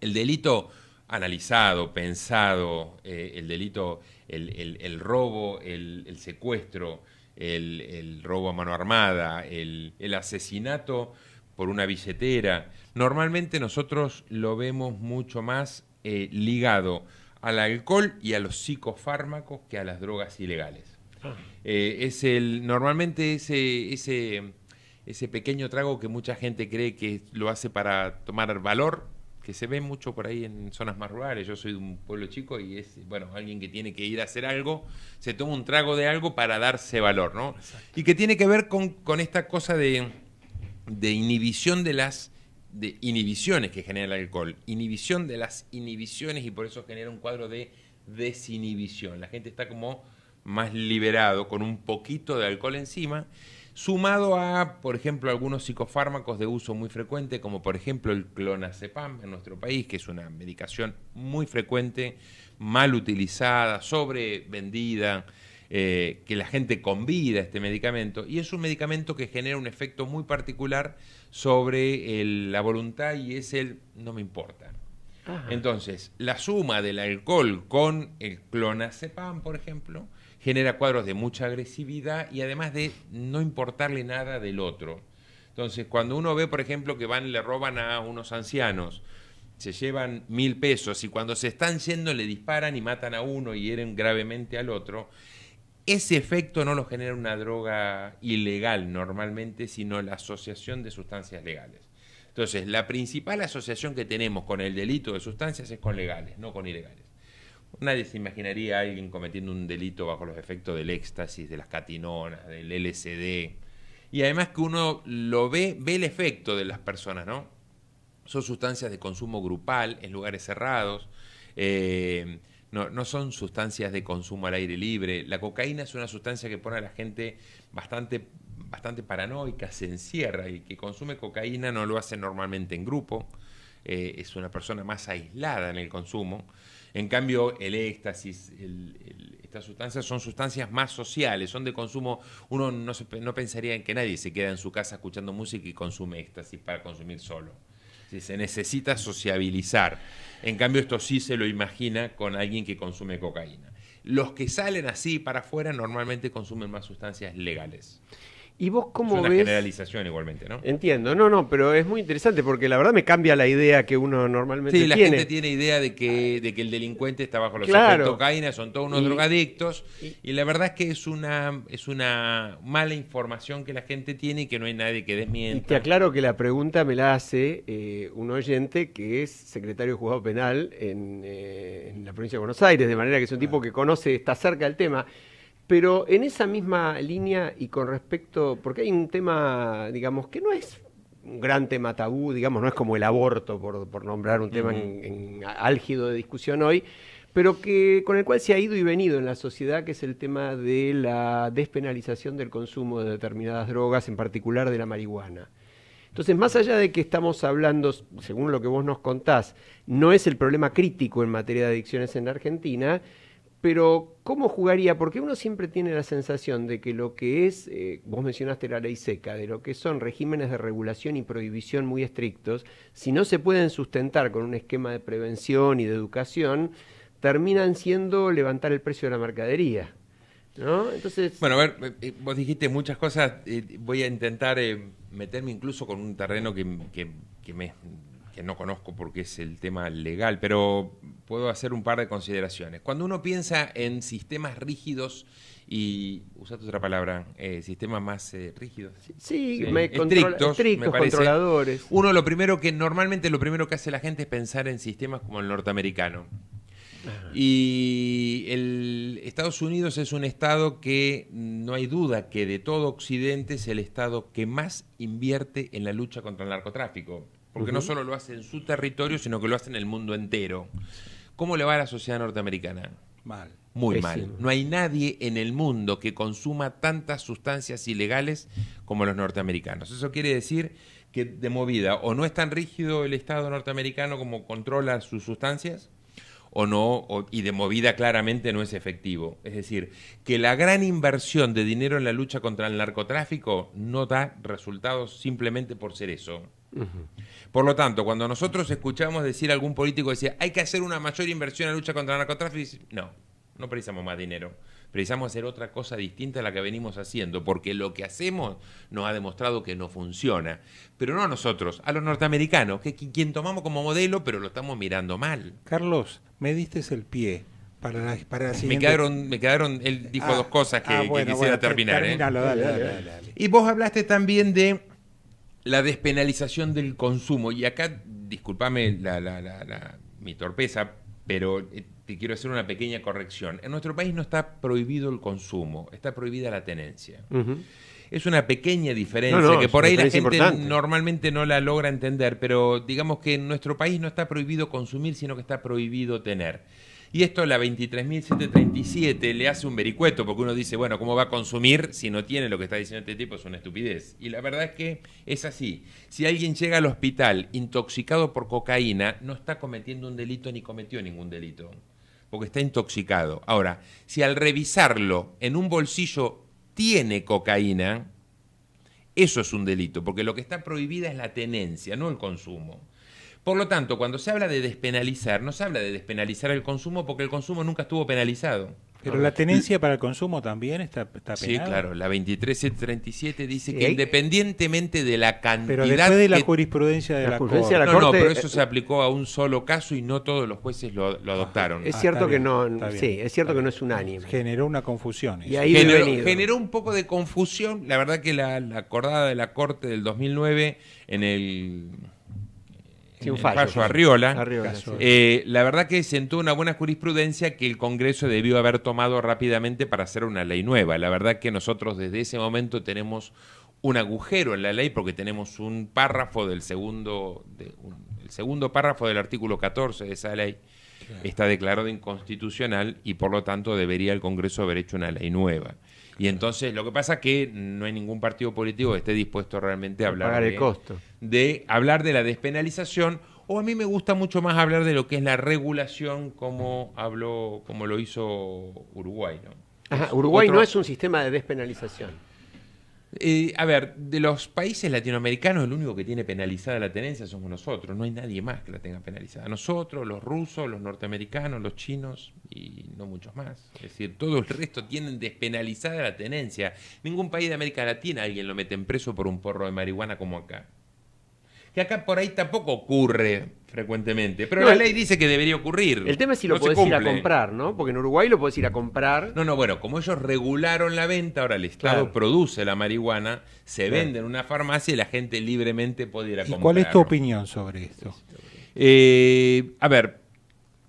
El delito analizado, pensado, eh, el delito, el, robo, el, secuestro, el, robo a mano armada, el, asesinato por una billetera, normalmente nosotros lo vemos mucho más eh, ligado al alcohol y a los psicofármacos que a las drogas ilegales. Ah. Eh, es el, normalmente ese, ese, ese pequeño trago que mucha gente cree que lo hace para tomar valor, que se ve mucho por ahí en zonas más rurales. Yo soy de un pueblo chico y es, bueno, alguien que tiene que ir a hacer algo, se toma un trago de algo para darse valor, ¿no? Y que tiene que ver con, con esta cosa de, de inhibición de las de inhibiciones que genera el alcohol, inhibición de las inhibiciones y por eso genera un cuadro de desinhibición. La gente está como más liberado con un poquito de alcohol encima, sumado a, por ejemplo, algunos psicofármacos de uso muy frecuente, como por ejemplo el clonazepam en nuestro país, que es una medicación muy frecuente, mal utilizada, sobrevendida, vendida eh, que la gente convida este medicamento y es un medicamento que genera un efecto muy particular sobre la voluntad y es el no me importa. Entonces, la suma del alcohol con el clonazepam, por ejemplo, genera cuadros de mucha agresividad y además de no importarle nada del otro. Entonces, cuando uno ve, por ejemplo, que van y le roban a unos ancianos, se llevan mil pesos y cuando se están yendo le disparan y matan a uno y hieren gravemente al otro, ese efecto no lo genera una droga ilegal normalmente, sino la asociación de sustancias legales. Entonces, la principal asociación que tenemos con el delito de sustancias es con legales, no con ilegales. Nadie se imaginaría a alguien cometiendo un delito bajo los efectos del éxtasis, de las catinonas, del LSD. Y además que uno lo ve, ve el efecto de las personas, ¿no? Son sustancias de consumo grupal en lugares cerrados. Eh, no, son sustancias de consumo al aire libre. La cocaína es una sustancia que pone a la gente bastante, bastante paranoica, se encierra. y que consume cocaína no lo hace normalmente en grupo, eh, es una persona más aislada en el consumo. En cambio, el éxtasis, estas sustancias son sustancias más sociales, son de consumo. Uno no, no pensaría en que nadie se queda en su casa escuchando música y consume éxtasis para consumir solo se necesita sociabilizar. En cambio, esto sí se lo imagina con alguien que consume cocaína. Los que salen así para afuera normalmente consumen más sustancias legales. ¿Y vos cómo es una generalización igualmente, ¿no? Entiendo, no, no, pero es muy interesante porque la verdad me cambia la idea que uno normalmente tiene. Sí, la gente tiene idea de que, el delincuente está bajo los claro. efectos de cocaína, son todos unos drogadictos, y, la verdad es que es una, es una mala información que la gente tiene y que no hay nadie que desmienta. Y te aclaro que la pregunta me la hace eh, un oyente que es secretario de juzgado penal en, eh, en, la provincia de Buenos Aires, de manera que es un tipo ah. que conoce, está cerca del tema. Pero en esa misma línea y con respecto, porque hay un tema, digamos, que no es un gran tema tabú, digamos, no es como el aborto, por, nombrar un tema en, álgido de discusión hoy, pero que con el cual se ha ido y venido en la sociedad, que es el tema de la despenalización del consumo de determinadas drogas, en particular de la marihuana. Entonces, más allá de que estamos hablando, según lo que vos nos contás, no es el problema crítico en materia de adicciones en la Argentina, pero ¿cómo jugaría? Porque uno siempre tiene la sensación de que lo que es, eh, vos mencionaste la ley seca, de lo que son regímenes de regulación y prohibición muy estrictos, si no se pueden sustentar con un esquema de prevención y de educación, terminan siendo levantar el precio de la mercadería. ¿No? Entonces... Bueno, a ver, eh, vos dijiste muchas cosas, eh, voy a intentar meterme incluso con un terreno que, que, que me no conozco porque es el tema legal, pero puedo hacer un par de consideraciones. Cuando uno piensa en sistemas rígidos y, usate otra palabra, eh, sistemas más eh, rígidos. Sí, estrictos, controladores. Uno, lo primero que normalmente lo primero que hace la gente es pensar en sistemas como el norteamericano. Y el Estados Unidos es un estado que mm, no hay duda que de todo Occidente es el estado que más invierte en la lucha contra el narcotráfico porque no solo lo hace en su territorio, sino que lo hace en el mundo entero. ¿Cómo le va a la sociedad norteamericana? Mal. Muy mal. No hay nadie en el mundo que consuma tantas sustancias ilegales como los norteamericanos. Eso quiere decir que de movida o no es tan rígido el Estado norteamericano como controla sus sustancias o no y de movida claramente no es efectivo. Es decir, que la gran inversión de dinero en la lucha contra el narcotráfico no da resultados simplemente por ser eso. Por lo tanto, cuando nosotros escuchamos decir a algún político decía hay que hacer una mayor inversión en la lucha contra el narcotráfico, no, no precisamos más dinero. Precisamos hacer otra cosa distinta a la que venimos haciendo, porque lo que hacemos nos ha demostrado que no funciona. Pero no a nosotros, a los norteamericanos, que quien tomamos como modelo, pero lo estamos mirando mal. Carlos, me diste el pie para la, Me quedaron, me quedaron, él dijo ah, dos cosas que, ah, quisiera terminar. ¿eh? dale, dale, y vos hablaste también de la despenalización del consumo. Y acá, discúlpame la, mi torpeza, pero eh, te quiero hacer una pequeña corrección. En nuestro país no está prohibido el consumo, está prohibida la tenencia. Es una pequeña diferencia que por ahí la gente normalmente no la logra entender, pero digamos que en nuestro país no está prohibido consumir, sino que está prohibido tener. Y esto la 23.737 le hace un vericueto, porque uno dice, bueno, ¿cómo va a consumir si no tiene lo que está diciendo este tipo? Es una estupidez. Y la verdad es que es así. Si alguien llega al hospital intoxicado por cocaína, no está cometiendo un delito ni cometió ningún delito, porque está intoxicado. Ahora, si al revisarlo en un bolsillo tiene cocaína, eso es un delito, porque lo que está prohibida es la tenencia, no el consumo. Por lo tanto, cuando se habla de despenalizar, no se habla de despenalizar el consumo porque el consumo nunca estuvo penalizado. Pero la tenencia para el consumo también está, penalizada. Sí, claro, la 23737 dice que independientemente de la cantidad. Pero después de la jurisprudencia de la, Corte. De la no, no, pero eso eh, se aplicó a un solo caso y no todos los jueces lo, adoptaron. Es cierto ah, que no, sí, es cierto que no es unánime. Generó una confusión. Y ahí generó, generó, un poco de confusión. La verdad que la acordada de la Corte del 2009 en el el Arriola, la verdad que sentó una buena jurisprudencia que el Congreso debió haber tomado rápidamente para hacer una ley nueva. La verdad que nosotros desde ese momento tenemos un agujero en la ley porque tenemos un párrafo del segundo, el segundo párrafo del artículo 14 de esa ley está declarado inconstitucional y por lo tanto debería el Congreso haber hecho una ley nueva. Y entonces lo que pasa es que no hay ningún partido político que esté dispuesto realmente a hablar de, de hablar de la despenalización o a mí me gusta mucho más hablar de lo que es la regulación como habló como lo hizo Uruguay, ¿no? Uruguay no es un sistema de despenalización. Eh, a ver, de los países latinoamericanos, el único que tiene penalizada la tenencia somos nosotros. No hay nadie más que la tenga penalizada. Nosotros, los rusos, los norteamericanos, los chinos y no muchos más. Es decir, todo el resto tienen despenalizada la tenencia. Ningún país de América Latina alguien lo mete en preso por un porro de marihuana como acá que acá por ahí tampoco ocurre frecuentemente. Pero la ley dice que debería ocurrir. El tema es si lo puedes podés ir a comprar, ¿no? Porque en Uruguay lo podés ir a comprar. No, no, bueno, como ellos regularon la venta, ahora el Estado produce la marihuana, se vende en una farmacia y la gente libremente puede ir a comprar. ¿Y cuál es tu opinión sobre esto? Eh, a ver,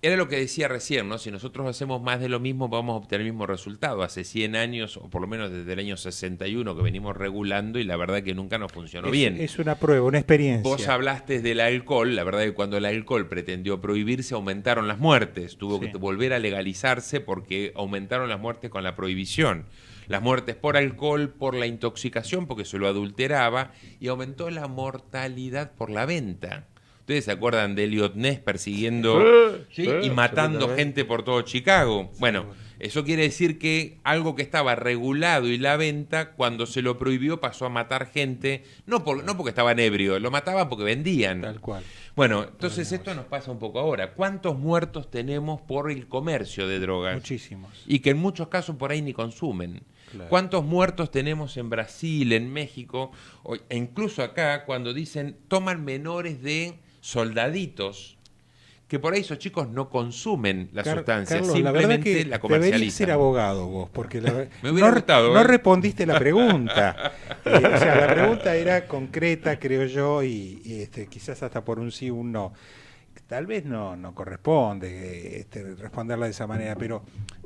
era lo que decía recién, ¿no? Si nosotros hacemos más de lo mismo, vamos a obtener el mismo resultado. Hace 100 años, o por lo menos desde el año 61, que venimos regulando y la verdad que nunca nos funcionó bien. Es una prueba, una experiencia. Vos hablaste del alcohol, la verdad que cuando el alcohol pretendió prohibirse, aumentaron las muertes. Tuvo que volver a legalizarse porque aumentaron las muertes con la prohibición. Las muertes por alcohol, por la intoxicación, porque se lo adulteraba, y aumentó la mortalidad por la venta. ¿Ustedes se acuerdan de Elliot Ness persiguiendo y matando gente por todo Chicago? Bueno, eso quiere decir que algo que estaba regulado y la venta, cuando se lo prohibió, pasó a matar gente, no, por, no porque estaban ebrio, lo mataban porque vendían. Tal cual. Bueno, entonces esto nos pasa un poco ahora. ¿Cuántos muertos tenemos por el comercio de drogas? Muchísimos. Y que en muchos casos por ahí ni consumen. ¿Cuántos muertos tenemos en Brasil, en México, incluso acá, cuando dicen toman menores de soldaditos que por ahí esos chicos no consumen la sustancia, simplemente la, verdad que la comercializan. Deberías ser abogado vos, porque [LAUGHS] no, ¿eh? respondiste la pregunta. [LAUGHS] Eh, o sea, la pregunta era concreta, creo yo, y, este, quizás hasta por un sí, o un no. Tal vez no, no corresponde eh, este, responderla de esa manera, pero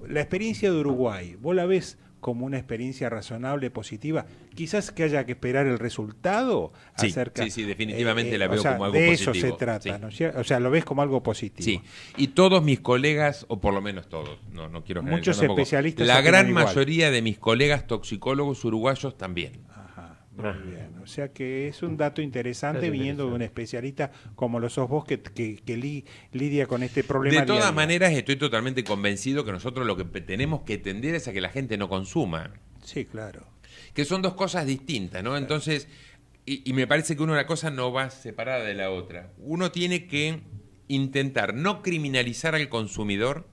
la experiencia de Uruguay, vos la ves como una experiencia razonable, positiva. Quizás que haya que esperar el resultado acerca. Sí, sí, definitivamente eh, la veo como algo positivo. De eso se trata, O sea, lo ves como algo positivo. Sí, y todos mis colegas, o por lo menos todos, no, no quiero Muchos especialistas. La gran mayoría de mis colegas toxicólogos uruguayos también. Muy ah. bien. O sea que es un dato interesante, viniendo de un especialista como lo sos vos que, lidia con este problema. De todas maneras, estoy totalmente convencido que nosotros lo que tenemos que tender es a que la gente no consuma. Sí, claro. Que son dos cosas distintas, ¿no? Entonces, y, y, me parece que una cosa no va separada de la otra. Uno tiene que intentar no criminalizar al consumidor,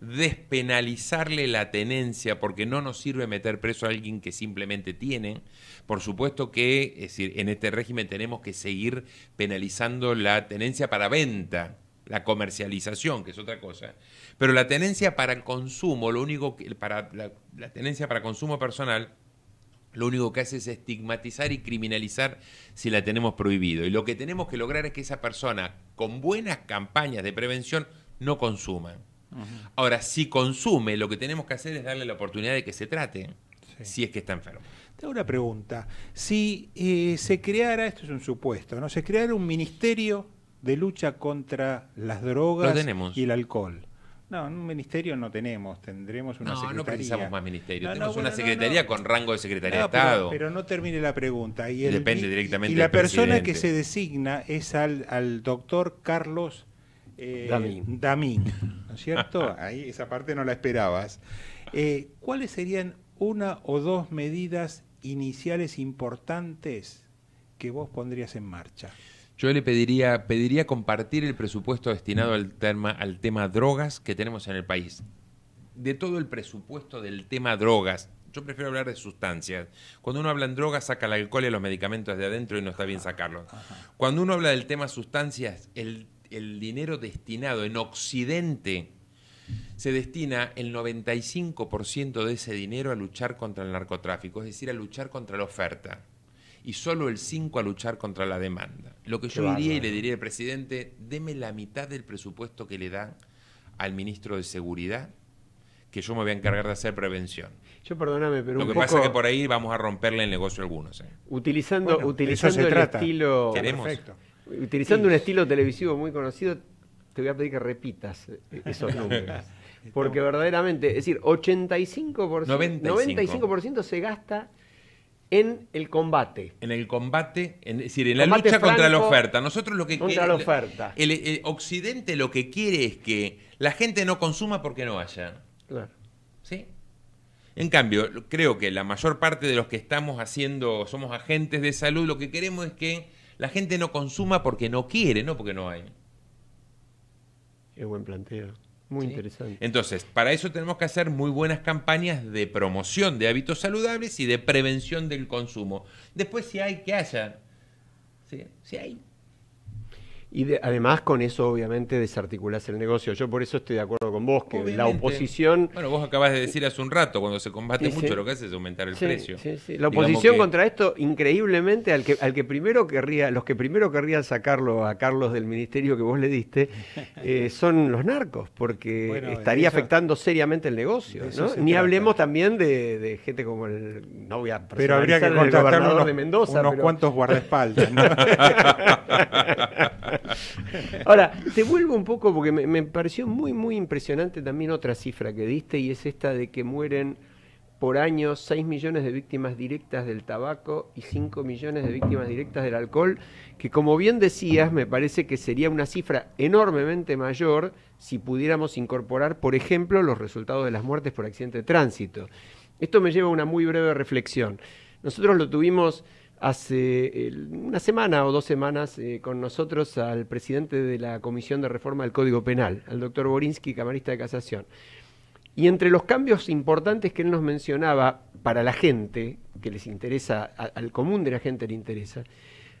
despenalizarle la tenencia, porque no nos sirve meter preso a alguien que simplemente tiene. Por supuesto que, en este régimen tenemos que seguir penalizando la tenencia para venta, la comercialización, que es otra cosa. Pero la tenencia para consumo, lo único para la, la tenencia para consumo personal, lo único que hace es estigmatizar y criminalizar si la tenemos prohibido. Y lo que tenemos que lograr es que esa persona, con buenas campañas de prevención, no consuma. Ahora, si consume, lo que tenemos que hacer es darle la oportunidad de que se trate, si es que está enfermo. Te hago una pregunta. Si eh, se creara, esto es un supuesto, ¿no? Se creara un ministerio de lucha contra las drogas y el alcohol. No, un ministerio no tenemos, tendremos una no, secretaría. más ministerio, tenemos una secretaría con rango de secretaría de Estado. Pero, no termine la pregunta. Y Depende directamente y, y la persona que se designa es al, al doctor Carlos eh, Damín. [LAUGHS] ¿no es cierto? Ahí esa parte no la esperabas. Eh, ¿Cuáles serían una o dos medidas iniciales importantes que vos pondrías en marcha? Yo le pediría, pediría compartir el presupuesto destinado al tema, al tema drogas que tenemos en el país. De todo el presupuesto del tema drogas, yo prefiero hablar de sustancias. Cuando uno habla en drogas, saca el alcohol y los medicamentos de adentro y no está bien sacarlos. Cuando uno habla del tema sustancias, el el dinero destinado en Occidente, se destina el 95% de ese dinero a luchar contra el narcotráfico, es decir, a luchar contra la oferta, y solo el 5% a luchar contra la demanda. Lo que yo diría y le diría al presidente, deme la mitad del presupuesto que le da al ministro de Seguridad, que yo me voy a encargar de hacer prevención. Yo perdóname, pero Lo que pasa es que por ahí vamos a romperle el negocio a algunos. ¿eh? Utilizando, el estilo... Perfecto utilizando un estilo televisivo muy conocido, te voy a pedir que repitas e-, esos [LAUGHS] números. Porque verdaderamente, es decir, 85%, 95. se gasta en el combate. En el combate, es decir, en la lucha contra la oferta. Nosotros lo que contra la oferta. Eh, el, Occidente lo que quiere es que la gente no consuma porque no haya. Claro. ¿Sí? En cambio, creo que la mayor parte de los que estamos haciendo, somos agentes de salud, lo que queremos es que la gente no consuma porque no quiere, no porque no hay. Qué buen planteo. Muy interesante. Entonces, para eso tenemos que hacer muy buenas campañas de promoción de hábitos saludables y de prevención del consumo. Después, si hay, que haya. Si hay, y además con eso obviamente desarticulás el negocio. Yo por eso estoy de acuerdo con vos, que la oposición... Bueno, vos acabas de decir hace un rato, cuando se combate mucho lo que hace es aumentar el precio. La oposición contra esto, increíblemente, al que, al que primero querría, los que primero querrían sacarlo a Carlos del ministerio que vos le diste, [LAUGHS] eh, son los narcos, porque estaría afectando seriamente el negocio. Ni hablemos también de, gente como el... No voy a pero habría que de Mendoza, unos cuantos guardaespaldas. [LAUGHS] [LAUGHS] [LAUGHS] Ahora, te vuelvo un poco porque me, pareció muy, muy impresionante también otra cifra que diste y es esta de que mueren por año 6 millones de víctimas directas del tabaco y 5 millones de víctimas directas del alcohol, que como bien decías, me parece que sería una cifra enormemente mayor si pudiéramos incorporar, por ejemplo, los resultados de las muertes por accidente de tránsito. Esto me lleva a una muy breve reflexión. Nosotros lo tuvimos hace eh, una semana o dos semanas eh, con nosotros al presidente de la Comisión de Reforma del Código Penal, al doctor Borinsky, camarista de casación. Y entre los cambios importantes que él nos mencionaba para la gente, que les interesa, al común de la gente le interesa,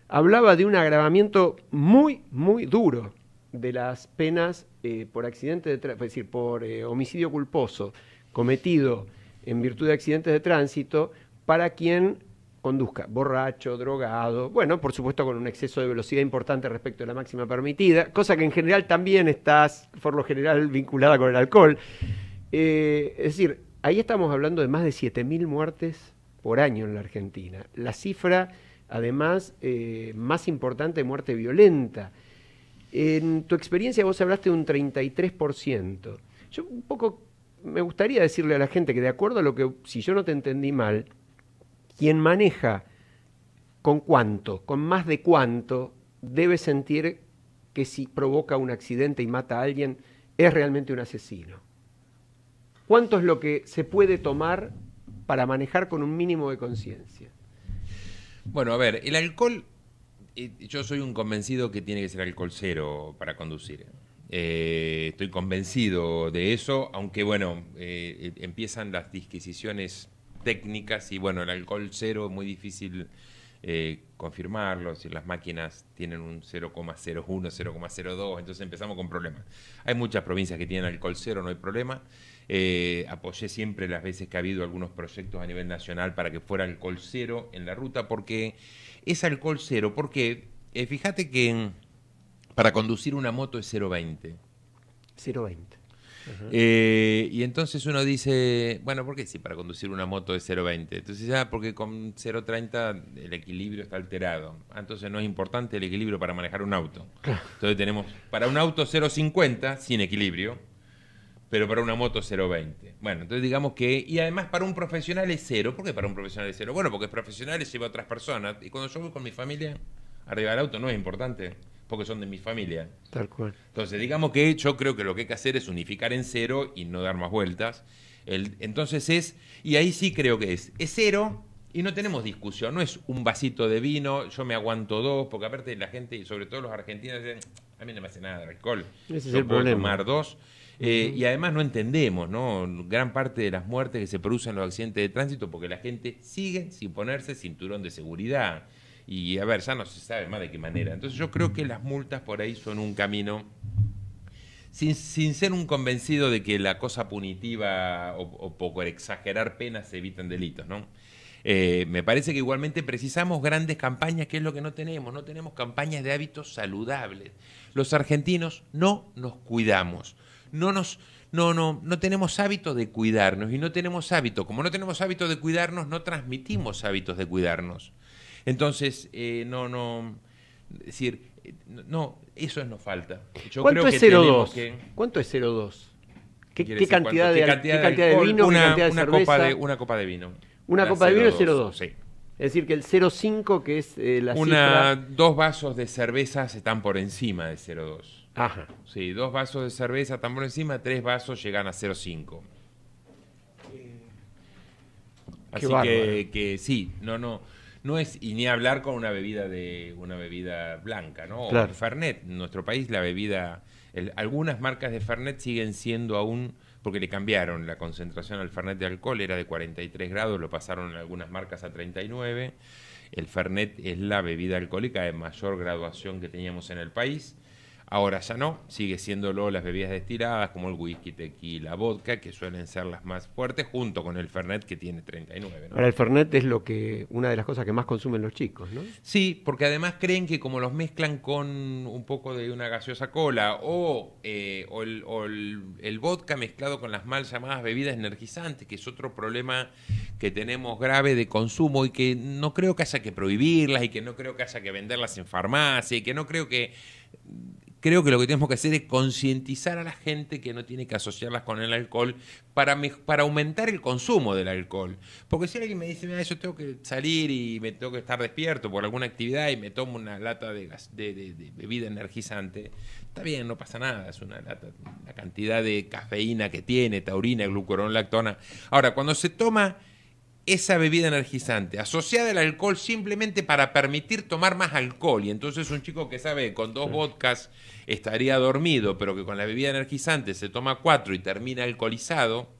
hablaba de un agravamiento muy, muy duro de las penas eh, por accidente de tránsito, es decir, por homicidio culposo cometido en virtud de accidentes de tránsito para quien conduzca borracho, drogado, bueno, por supuesto con un exceso de velocidad importante respecto a la máxima permitida, cosa que en general también está, por lo general, vinculada con el alcohol. Eh, es decir, ahí estamos hablando de más de 7.000 muertes por año en la Argentina. La cifra, además, eh, más importante de muerte violenta. En tu experiencia vos hablaste de un 33%. Yo un poco me gustaría decirle a la gente que de acuerdo a lo que, si yo no te entendí mal, quien maneja con cuánto, con más de cuánto, debe sentir que si provoca un accidente y mata a alguien, es realmente un asesino. ¿Cuánto es lo que se puede tomar para manejar con un mínimo de conciencia? Bueno, a ver, el alcohol, eh, yo soy un convencido que tiene que ser alcohol cero para conducir. Eh, estoy convencido de eso, aunque bueno, eh, empiezan las disquisiciones técnicas y bueno, el alcohol cero es muy difícil eh, confirmarlo, si las máquinas tienen un 0,01, 0,02, entonces empezamos con problemas. Hay muchas provincias que tienen alcohol cero, no hay problema. Eh, apoyé siempre las veces que ha habido algunos proyectos a nivel nacional para que fuera alcohol cero en la ruta, porque es alcohol cero, porque eh, fíjate que para conducir una moto es 0,20. 0,20. Eh, y entonces uno dice, bueno, ¿por qué si para conducir una moto de 0,20? Entonces, ya, ah, porque con 0,30 el equilibrio está alterado. Ah, entonces no es importante el equilibrio para manejar un auto. Entonces tenemos para un auto 0,50 sin equilibrio, pero para una moto 0,20. Bueno, entonces digamos que, y además para un profesional es cero. ¿Por qué para un profesional es cero? Bueno, porque es profesional profesionales lleva a otras personas. Y cuando yo voy con mi familia arriba del auto, no es importante porque son de mi familia. Tal cual. Entonces, digamos que yo creo que lo que hay que hacer es unificar en cero y no dar más vueltas. El, entonces es, y ahí sí creo que es, es cero y no tenemos discusión, no es un vasito de vino, yo me aguanto dos, porque aparte la gente, y sobre todo los argentinos, dicen, a mí no me hace nada de alcohol, Ese es el problema. tomar dos. Eh, y además no entendemos, ¿no? Gran parte de las muertes que se producen en los accidentes de tránsito porque la gente sigue sin ponerse cinturón de seguridad y a ver, ya no se sabe más de qué manera. Entonces yo creo que las multas por ahí son un camino, sin, sin ser un convencido de que la cosa punitiva o, por exagerar penas se evitan delitos, ¿no? Eh, me parece que igualmente precisamos grandes campañas, que es lo que no tenemos, no tenemos campañas de hábitos saludables. Los argentinos no nos cuidamos, no nos... No, no, no tenemos hábito de cuidarnos y no tenemos hábito. Como no tenemos hábito de cuidarnos, no transmitimos hábitos de cuidarnos. Entonces, eh, no, no, es decir, eh, no, eso no falta. ¿Cuánto, es 0,2? ¿Cuánto es 0,2? ¿Qué, cantidad, de, ¿qué vino? Una, cantidad de una cerveza? Copa de, una copa de vino. Una, copa de vino es 0,2. Sí. Es decir, que el 0,5, que es eh, la una, Dos vasos de cerveza están por encima de 0,2. Ajá. Sí, dos vasos de cerveza están por encima, tres vasos llegan a 0,5. Así que, que, sí, no, no no es, y ni hablar con una bebida de una bebida blanca, ¿no? O el Fernet. En nuestro país la bebida, algunas marcas de Fernet siguen siendo aún, porque le cambiaron la concentración al Fernet de alcohol, era de 43 grados, lo pasaron en algunas marcas a 39. El Fernet es la bebida alcohólica de mayor graduación que teníamos en el país Ahora ya no, sigue siéndolo las bebidas destiladas como el whisky, tequila, vodka, que suelen ser las más fuertes, junto con el Fernet que tiene 39. ¿no? Ahora el Fernet es lo que, una de las cosas que más consumen los chicos, ¿no? Sí, porque además creen que como los mezclan con un poco de una gaseosa cola eh, o, el, el vodka mezclado con las mal llamadas bebidas energizantes, que es otro problema que tenemos grave de consumo y que no creo que haya que prohibirlas y que no creo que haya que venderlas en farmacia y que no creo que creo que lo que tenemos que hacer es concientizar a la gente que no tiene que asociarlas con el alcohol para, para aumentar el consumo del alcohol. Porque si alguien me dice, mira, yo tengo que salir y me tengo que estar despierto por alguna actividad y me tomo una lata de, de, bebida energizante, está bien, no pasa nada, es una lata, la cantidad de cafeína que tiene, taurina, glucorón, lactona. Ahora, cuando se toma esa bebida energizante asociada al alcohol simplemente para permitir tomar más alcohol. Y entonces un chico que sabe con dos vodkas estaría dormido, pero que con la bebida energizante se toma cuatro y termina alcoholizado,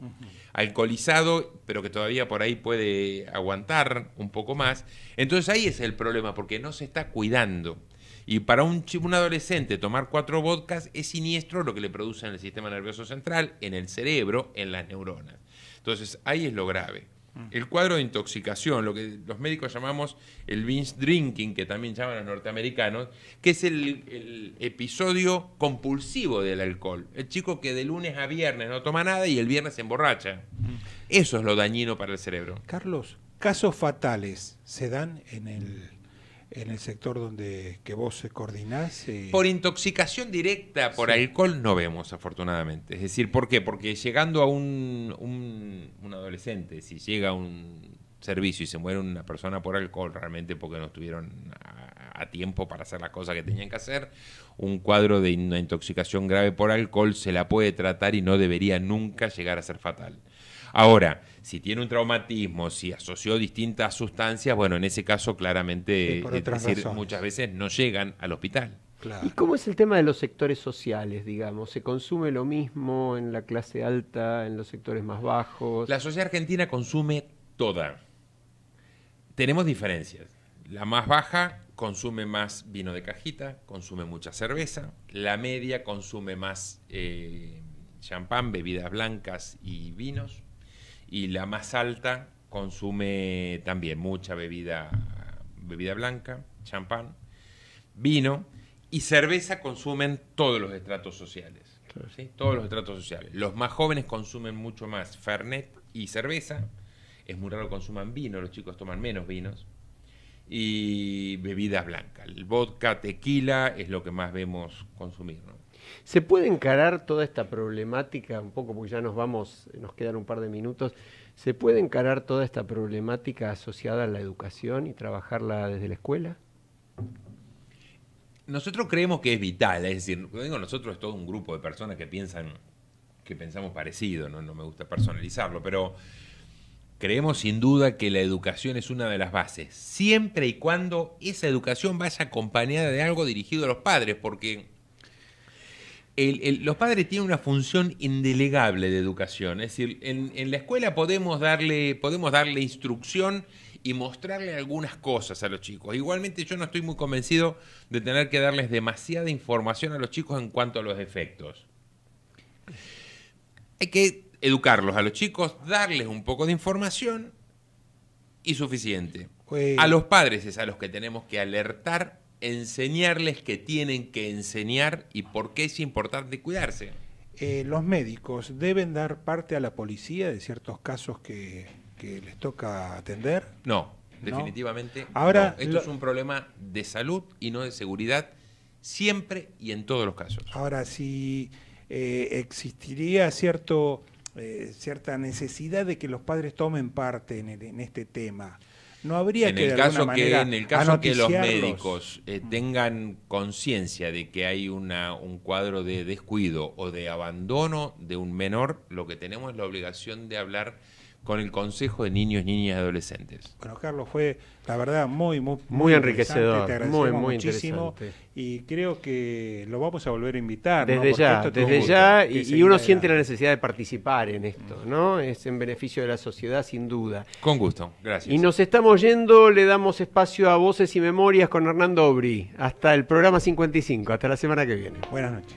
alcoholizado, pero que todavía por ahí puede aguantar un poco más. Entonces ahí es el problema, porque no se está cuidando. Y para un, un adolescente tomar cuatro vodkas es siniestro lo que le produce en el sistema nervioso central, en el cerebro, en las neuronas. Entonces ahí es lo grave. El cuadro de intoxicación, lo que los médicos llamamos el binge drinking, que también llaman los norteamericanos, que es el, episodio compulsivo del alcohol. El chico que de lunes a viernes no toma nada y el viernes se emborracha. Eso es lo dañino para el cerebro. Carlos, casos fatales se dan en el en el sector donde que vos coordinás? Eh, por intoxicación directa por alcohol no vemos, afortunadamente. Es decir, ¿por qué? Porque llegando a un, adolescente, si llega a un servicio y se muere una persona por alcohol, realmente porque no estuvieron a, tiempo para hacer las cosas que tenían que hacer, un cuadro de intoxicación grave por alcohol se la puede tratar y no debería nunca llegar a ser fatal. Ahora, si tiene un traumatismo, si asoció distintas sustancias, bueno, en ese caso claramente, muchas veces no llegan al hospital. ¿Y cómo es el tema de los sectores sociales, digamos? ¿Se consume lo mismo en la clase alta, en los sectores más bajos? La sociedad argentina consume toda. Tenemos diferencias. La más baja consume más vino de cajita, consume mucha cerveza. La media consume más eh, champán, bebidas blancas y vinos y la más alta consume también mucha bebida, bebida blanca, champán, vino y cerveza consumen todos los estratos sociales. Todos los estratos sociales. Los más jóvenes consumen mucho más Fernet y cerveza. Es muy raro consuman vino, los chicos toman menos vinos. Y bebidas blancas. El vodka, tequila es lo que más vemos consumir. ¿no? ¿Se puede encarar toda esta problemática, un poco porque ya nos vamos, nos quedan un par de minutos, ¿se puede encarar toda esta problemática asociada a la educación y trabajarla desde la escuela? Nosotros creemos que es vital, es decir, digo nosotros es todo un grupo de personas que piensan, que pensamos parecido, no me gusta personalizarlo, pero creemos sin duda que la educación es una de las bases, siempre y cuando esa educación vaya acompañada de algo dirigido a los padres, porque los padres tienen una función indelegable de educación. Es decir, en, la escuela podemos darle, podemos darle instrucción y mostrarle algunas cosas a los chicos. Igualmente yo no estoy muy convencido de tener que darles demasiada información a los chicos en cuanto a los efectos. Hay que educarlos a los chicos, darles un poco de información y suficiente. A los padres es a los que tenemos que alertar enseñarles que tienen que enseñar y por qué es importante cuidarse? Eh, los médicos deben dar parte a la policía de ciertos casos que, les toca atender. No, definitivamente. Ahora esto es un problema de salud y no de seguridad siempre y en todos los casos. Ahora si eh, existiría cierto eh, cierta necesidad de que los padres tomen parte en este tema no habría en que el caso que en el caso que los médicos eh, tengan conciencia de que hay una un cuadro de descuido o de abandono de un menor, lo que tenemos es la obligación de hablar con el Consejo de Niños, Niñas y Adolescentes. Bueno, Carlos, fue la verdad muy, muy, muy enriquecedor, te muy, muy muchísimo y creo que lo vamos a volver a invitar. Desde ya, desde ya, y, uno siente la necesidad de participar en esto, ¿no? Es en beneficio de la sociedad, sin duda. Con gusto, gracias. Y nos estamos yendo, le damos espacio a Voces y Memorias con Hernando Obri, hasta el programa 55, hasta la semana que viene. Buenas noches.